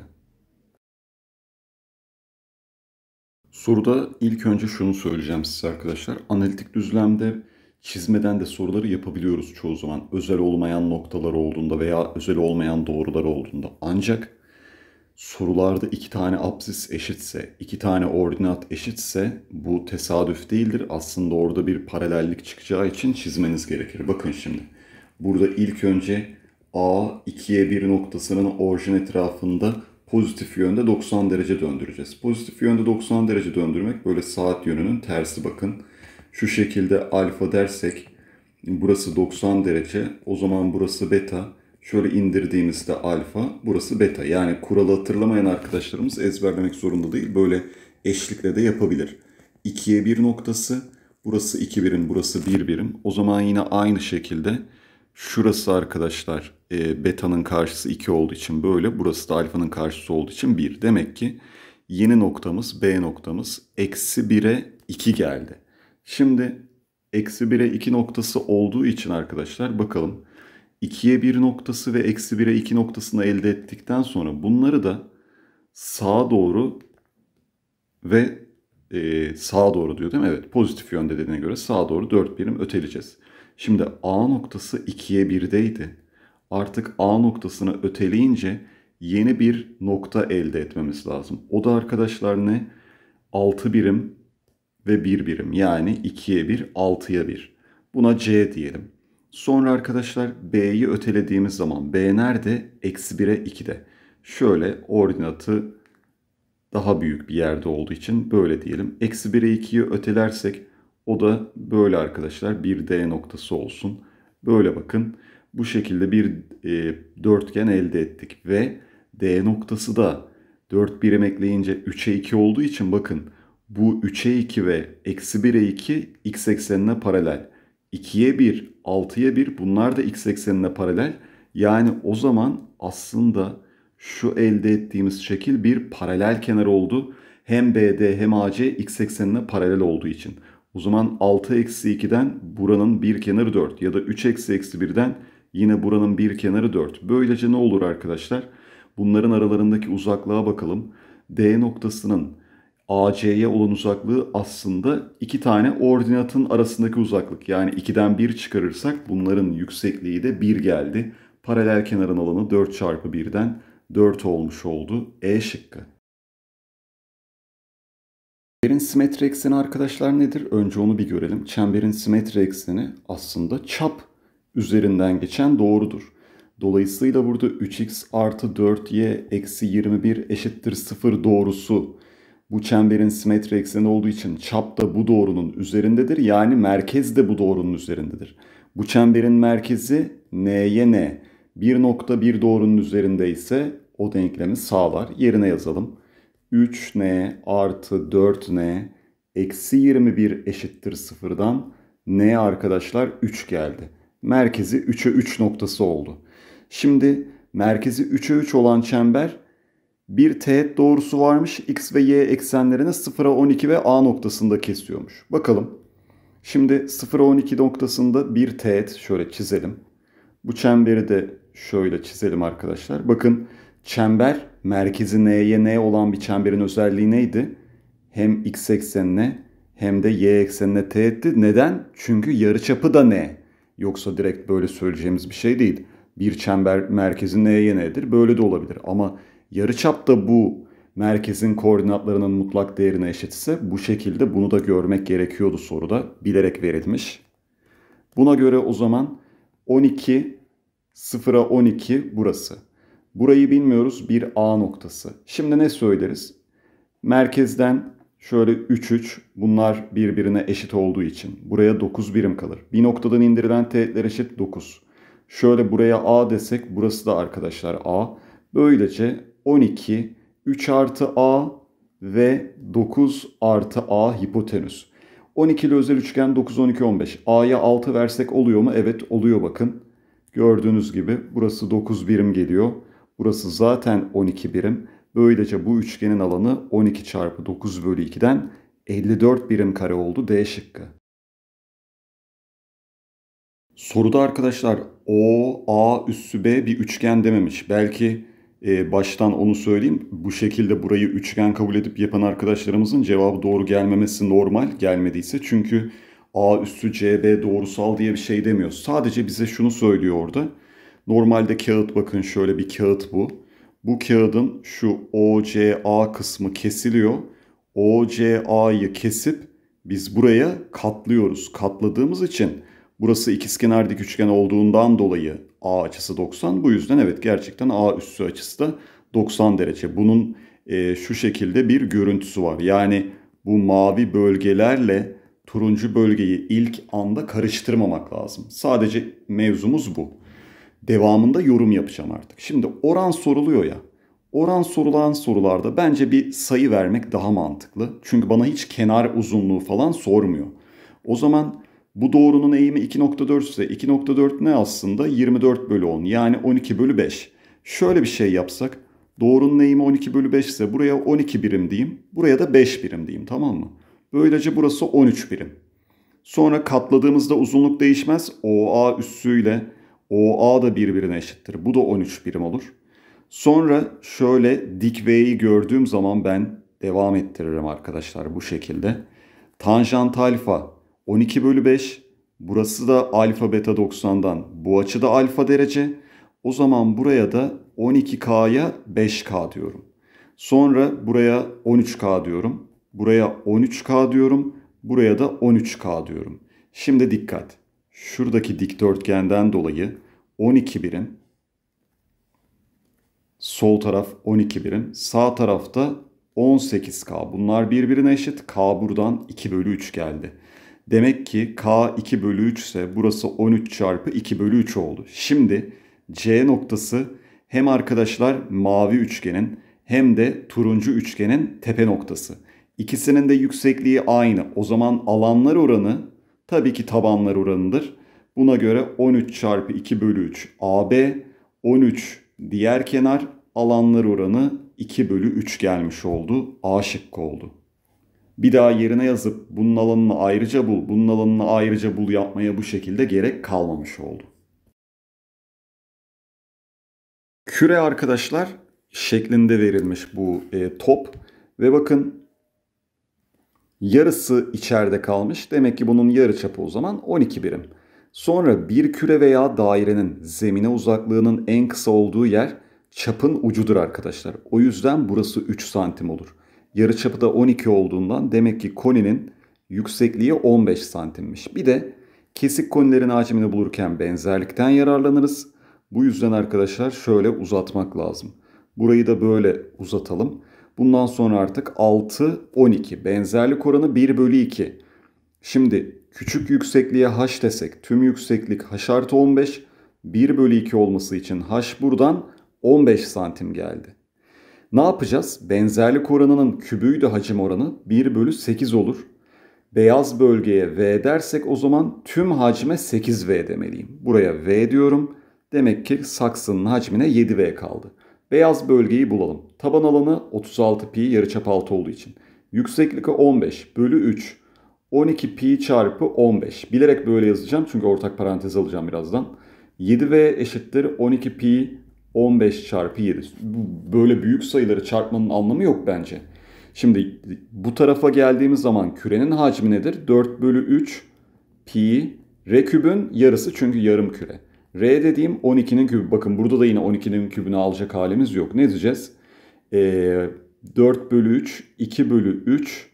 Soruda ilk önce şunu söyleyeceğim size arkadaşlar. Analitik düzlemde çizmeden de soruları yapabiliyoruz çoğu zaman. Özel olmayan noktalar olduğunda veya özel olmayan doğrular olduğunda. Ancak sorularda iki tane apsis eşitse, iki tane ordinat eşitse bu tesadüf değildir. Aslında orada bir paralellik çıkacağı için çizmeniz gerekir. Bakın şimdi. Burada ilk önce A 2'ye 1 noktasının orijin etrafında pozitif yönde 90 derece döndüreceğiz. Pozitif yönde 90 derece döndürmek böyle saat yönünün tersi bakın şu şekilde alfa dersek burası 90 derece o zaman burası beta. Şöyle indirdiğimizde alfa burası beta. Yani kuralı hatırlamayan arkadaşlarımız ezberlemek zorunda değil. Böyle eşlikle de yapabilir. 2'ye 1 noktası burası 2 birim burası 1 birim. O zaman yine aynı şekilde şurası arkadaşlar e, beta'nın karşısı 2 olduğu için böyle. Burası da alfanın karşısı olduğu için 1. Demek ki yeni noktamız B noktamız eksi 1'e 2 geldi. Şimdi eksi 1'e 2 noktası olduğu için arkadaşlar bakalım 2'ye 1 noktası ve eksi 1'e 2 noktasını elde ettikten sonra bunları da sağa doğru ve e, sağa doğru diyor değil mi? Evet pozitif yönde dediğine göre sağa doğru 4 birim öteleyeceğiz. Şimdi A noktası 2'ye 1'deydi. Artık A noktasını öteleyince yeni bir nokta elde etmemiz lazım. O da arkadaşlar ne? 6 birim ve 1 bir birim yani 2'ye 1, 6'ya 1. Buna C diyelim. Sonra arkadaşlar B'yi ötelediğimiz zaman B nerede? Eksi 1'e 2'de. Şöyle ordinatı daha büyük bir yerde olduğu için böyle diyelim. Eksi 1'e 2'yi ötelersek o da böyle arkadaşlar bir D noktası olsun. Böyle bakın bu şekilde bir e, dörtgen elde ettik ve D noktası da 4 birim ekleyince 3'e 2 olduğu için bakın bu 3'e 2 ve eksi 1'e 2 x eksenine paralel. 2'ye 1, 6'ya 1 bunlar da x eksenine paralel. Yani o zaman aslında şu elde ettiğimiz şekil bir paralel kenar oldu. Hem BD hem AC x eksenine paralel olduğu için. O zaman 6 eksi 2'den buranın bir kenarı 4 ya da 3 eksi eksi 1'den yine buranın bir kenarı 4. Böylece ne olur arkadaşlar? Bunların aralarındaki uzaklığa bakalım. D noktasının AC'ye olan uzaklığı aslında iki tane ordinatın arasındaki uzaklık. Yani 2'den 1 çıkarırsak bunların yüksekliği de 1 geldi. Paralel kenarın alanı 4 çarpı 1'den 4 olmuş oldu. E şıkkı. Çemberin simetri ekseni arkadaşlar nedir? Önce onu bir görelim. Çemberin simetri ekseni aslında çap üzerinden geçen doğrudur. Dolayısıyla burada 3x artı 4y eksi 21 eşittir 0 doğrusu bu çemberin simetri ekseni olduğu için çap da bu doğrunun üzerindedir. Yani merkez de bu doğrunun üzerindedir. Bu çemberin merkezi n'ye n. Bir nokta bir doğrunun üzerinde ise o denklemi sağlar. Yerine yazalım. 3n artı 4n eksi 21 eşittir sıfırdan n arkadaşlar 3 geldi. Merkezi 3'e 3 noktası oldu. Şimdi merkezi 3'e 3 olan çember bir teğet doğrusu varmış. X ve Y eksenlerini 0'a 12 ve A noktasında kesiyormuş. Bakalım. Şimdi 0'a 12 noktasında bir teğet şöyle çizelim. Bu çemberi de şöyle çizelim arkadaşlar. Bakın çember merkezi n'ye n olan bir çemberin özelliği neydi? Hem x eksenine hem de y eksenine teğetti. Neden? Çünkü yarıçapı da n. Yoksa direkt böyle söyleyeceğimiz bir şey değil. Bir çember merkezi n'ye n'dir. Böyle de olabilir. Ama Yarıçap da bu merkezin koordinatlarının mutlak değerine eşit ise bu şekilde bunu da görmek gerekiyordu soruda bilerek verilmiş. Buna göre o zaman 12 0'a 12 burası. Burayı bilmiyoruz bir A noktası. Şimdi ne söyleriz? Merkezden şöyle 3 3 bunlar birbirine eşit olduğu için buraya 9 birim kalır. Bir noktadan indirilen teğetler eşit 9. Şöyle buraya A desek burası da arkadaşlar A. Böylece 12, 3 artı A ve 9 artı A hipotenüs. 12'li özel üçgen 9, 12, 15. A'ya 6 versek oluyor mu? Evet oluyor bakın. Gördüğünüz gibi burası 9 birim geliyor. Burası zaten 12 birim. Böylece bu üçgenin alanı 12 çarpı 9 bölü 2'den 54 birim kare oldu D şıkkı. Soruda arkadaşlar O, A üssü B bir üçgen dememiş. Belki e, baştan onu söyleyeyim. Bu şekilde burayı üçgen kabul edip yapan arkadaşlarımızın cevabı doğru gelmemesi normal gelmediyse. Çünkü A üstü CB doğrusal diye bir şey demiyor. Sadece bize şunu söylüyor orada. Normalde kağıt bakın şöyle bir kağıt bu. Bu kağıdın şu OCA kısmı kesiliyor. OCA'yı kesip biz buraya katlıyoruz. Katladığımız için Burası ikizkenar dik üçgen olduğundan dolayı A açısı 90. Bu yüzden evet gerçekten A üssü açısı da 90 derece. Bunun e, şu şekilde bir görüntüsü var. Yani bu mavi bölgelerle turuncu bölgeyi ilk anda karıştırmamak lazım. Sadece mevzumuz bu. Devamında yorum yapacağım artık. Şimdi oran soruluyor ya. Oran sorulan sorularda bence bir sayı vermek daha mantıklı. Çünkü bana hiç kenar uzunluğu falan sormuyor. O zaman bu doğrunun eğimi 2.4 ise 2.4 ne aslında? 24 bölü 10 yani 12 bölü 5. Şöyle bir şey yapsak doğrunun eğimi 12 bölü 5 ise buraya 12 birim diyeyim. Buraya da 5 birim diyeyim tamam mı? Böylece burası 13 birim. Sonra katladığımızda uzunluk değişmez. OA üssüyle OA da birbirine eşittir. Bu da 13 birim olur. Sonra şöyle dik V'yi gördüğüm zaman ben devam ettiririm arkadaşlar bu şekilde. Tanjant alfa 12 bölü 5 burası da alfa beta 90'dan bu açıda alfa derece. O zaman buraya da 12K'ya 5K diyorum. Sonra buraya 13K diyorum. Buraya 13K diyorum. Buraya da 13K diyorum. Şimdi dikkat. Şuradaki dikdörtgenden dolayı 12 birim sol taraf 12 birim sağ tarafta 18K. Bunlar birbirine eşit. K buradan 2 bölü 3 geldi. Demek ki k 2 bölü 3 ise burası 13 çarpı 2 bölü 3 oldu. Şimdi C noktası hem arkadaşlar mavi üçgenin hem de turuncu üçgenin tepe noktası. İkisinin de yüksekliği aynı. O zaman alanlar oranı tabii ki tabanlar oranıdır. Buna göre 13 çarpı 2 bölü 3 AB, 13 diğer kenar alanlar oranı 2 bölü 3 gelmiş oldu. A şıkkı oldu bir daha yerine yazıp bunun alanını ayrıca bul, bunun alanını ayrıca bul yapmaya bu şekilde gerek kalmamış oldu. Küre arkadaşlar şeklinde verilmiş bu e, top ve bakın yarısı içeride kalmış. Demek ki bunun yarıçapı o zaman 12 birim. Sonra bir küre veya dairenin zemine uzaklığının en kısa olduğu yer çapın ucudur arkadaşlar. O yüzden burası 3 santim olur yarıçapı da 12 olduğundan demek ki koninin yüksekliği 15 santimmiş. Bir de kesik konilerin hacmini bulurken benzerlikten yararlanırız. Bu yüzden arkadaşlar şöyle uzatmak lazım. Burayı da böyle uzatalım. Bundan sonra artık 6, 12. Benzerlik oranı 1 bölü 2. Şimdi küçük yüksekliğe h desek tüm yükseklik h artı 15. 1 bölü 2 olması için h buradan 15 santim geldi. Ne yapacağız? Benzerlik oranının kübüydü hacim oranı 1 bölü 8 olur. Beyaz bölgeye V dersek o zaman tüm hacme 8V demeliyim. Buraya V diyorum. Demek ki saksının hacmine 7V kaldı. Beyaz bölgeyi bulalım. Taban alanı 36 pi yarıçap 6 olduğu için. Yükseklik 15 bölü 3. 12 pi çarpı 15. Bilerek böyle yazacağım çünkü ortak parantez alacağım birazdan. 7V eşittir 12 pi 15 çarpı 7. Böyle büyük sayıları çarpmanın anlamı yok bence. Şimdi bu tarafa geldiğimiz zaman kürenin hacmi nedir? 4 bölü 3 pi r kübün yarısı çünkü yarım küre. R dediğim 12'nin kübü. Bakın burada da yine 12'nin kübünü alacak halimiz yok. Ne diyeceğiz? Ee, 4 bölü 3, 2 bölü 3.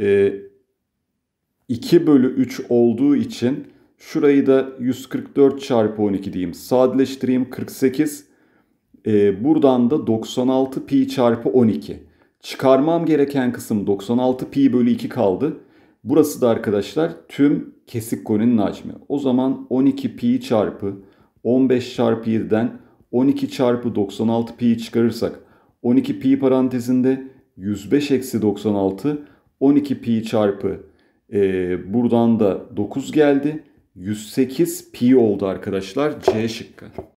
Ee, 2 bölü 3 olduğu için şurayı da 144 çarpı 12 diyeyim. Sadeleştireyim 48. E, buradan da 96 pi çarpı 12. Çıkarmam gereken kısım 96 pi bölü 2 kaldı. Burası da arkadaşlar tüm kesik koninin hacmi. O zaman 12 pi çarpı 15 çarpı 7'den 12 çarpı 96 pi çıkarırsak 12 pi parantezinde 105 eksi 96 12 pi çarpı e, buradan da 9 geldi. 108 pi oldu arkadaşlar C şıkkı.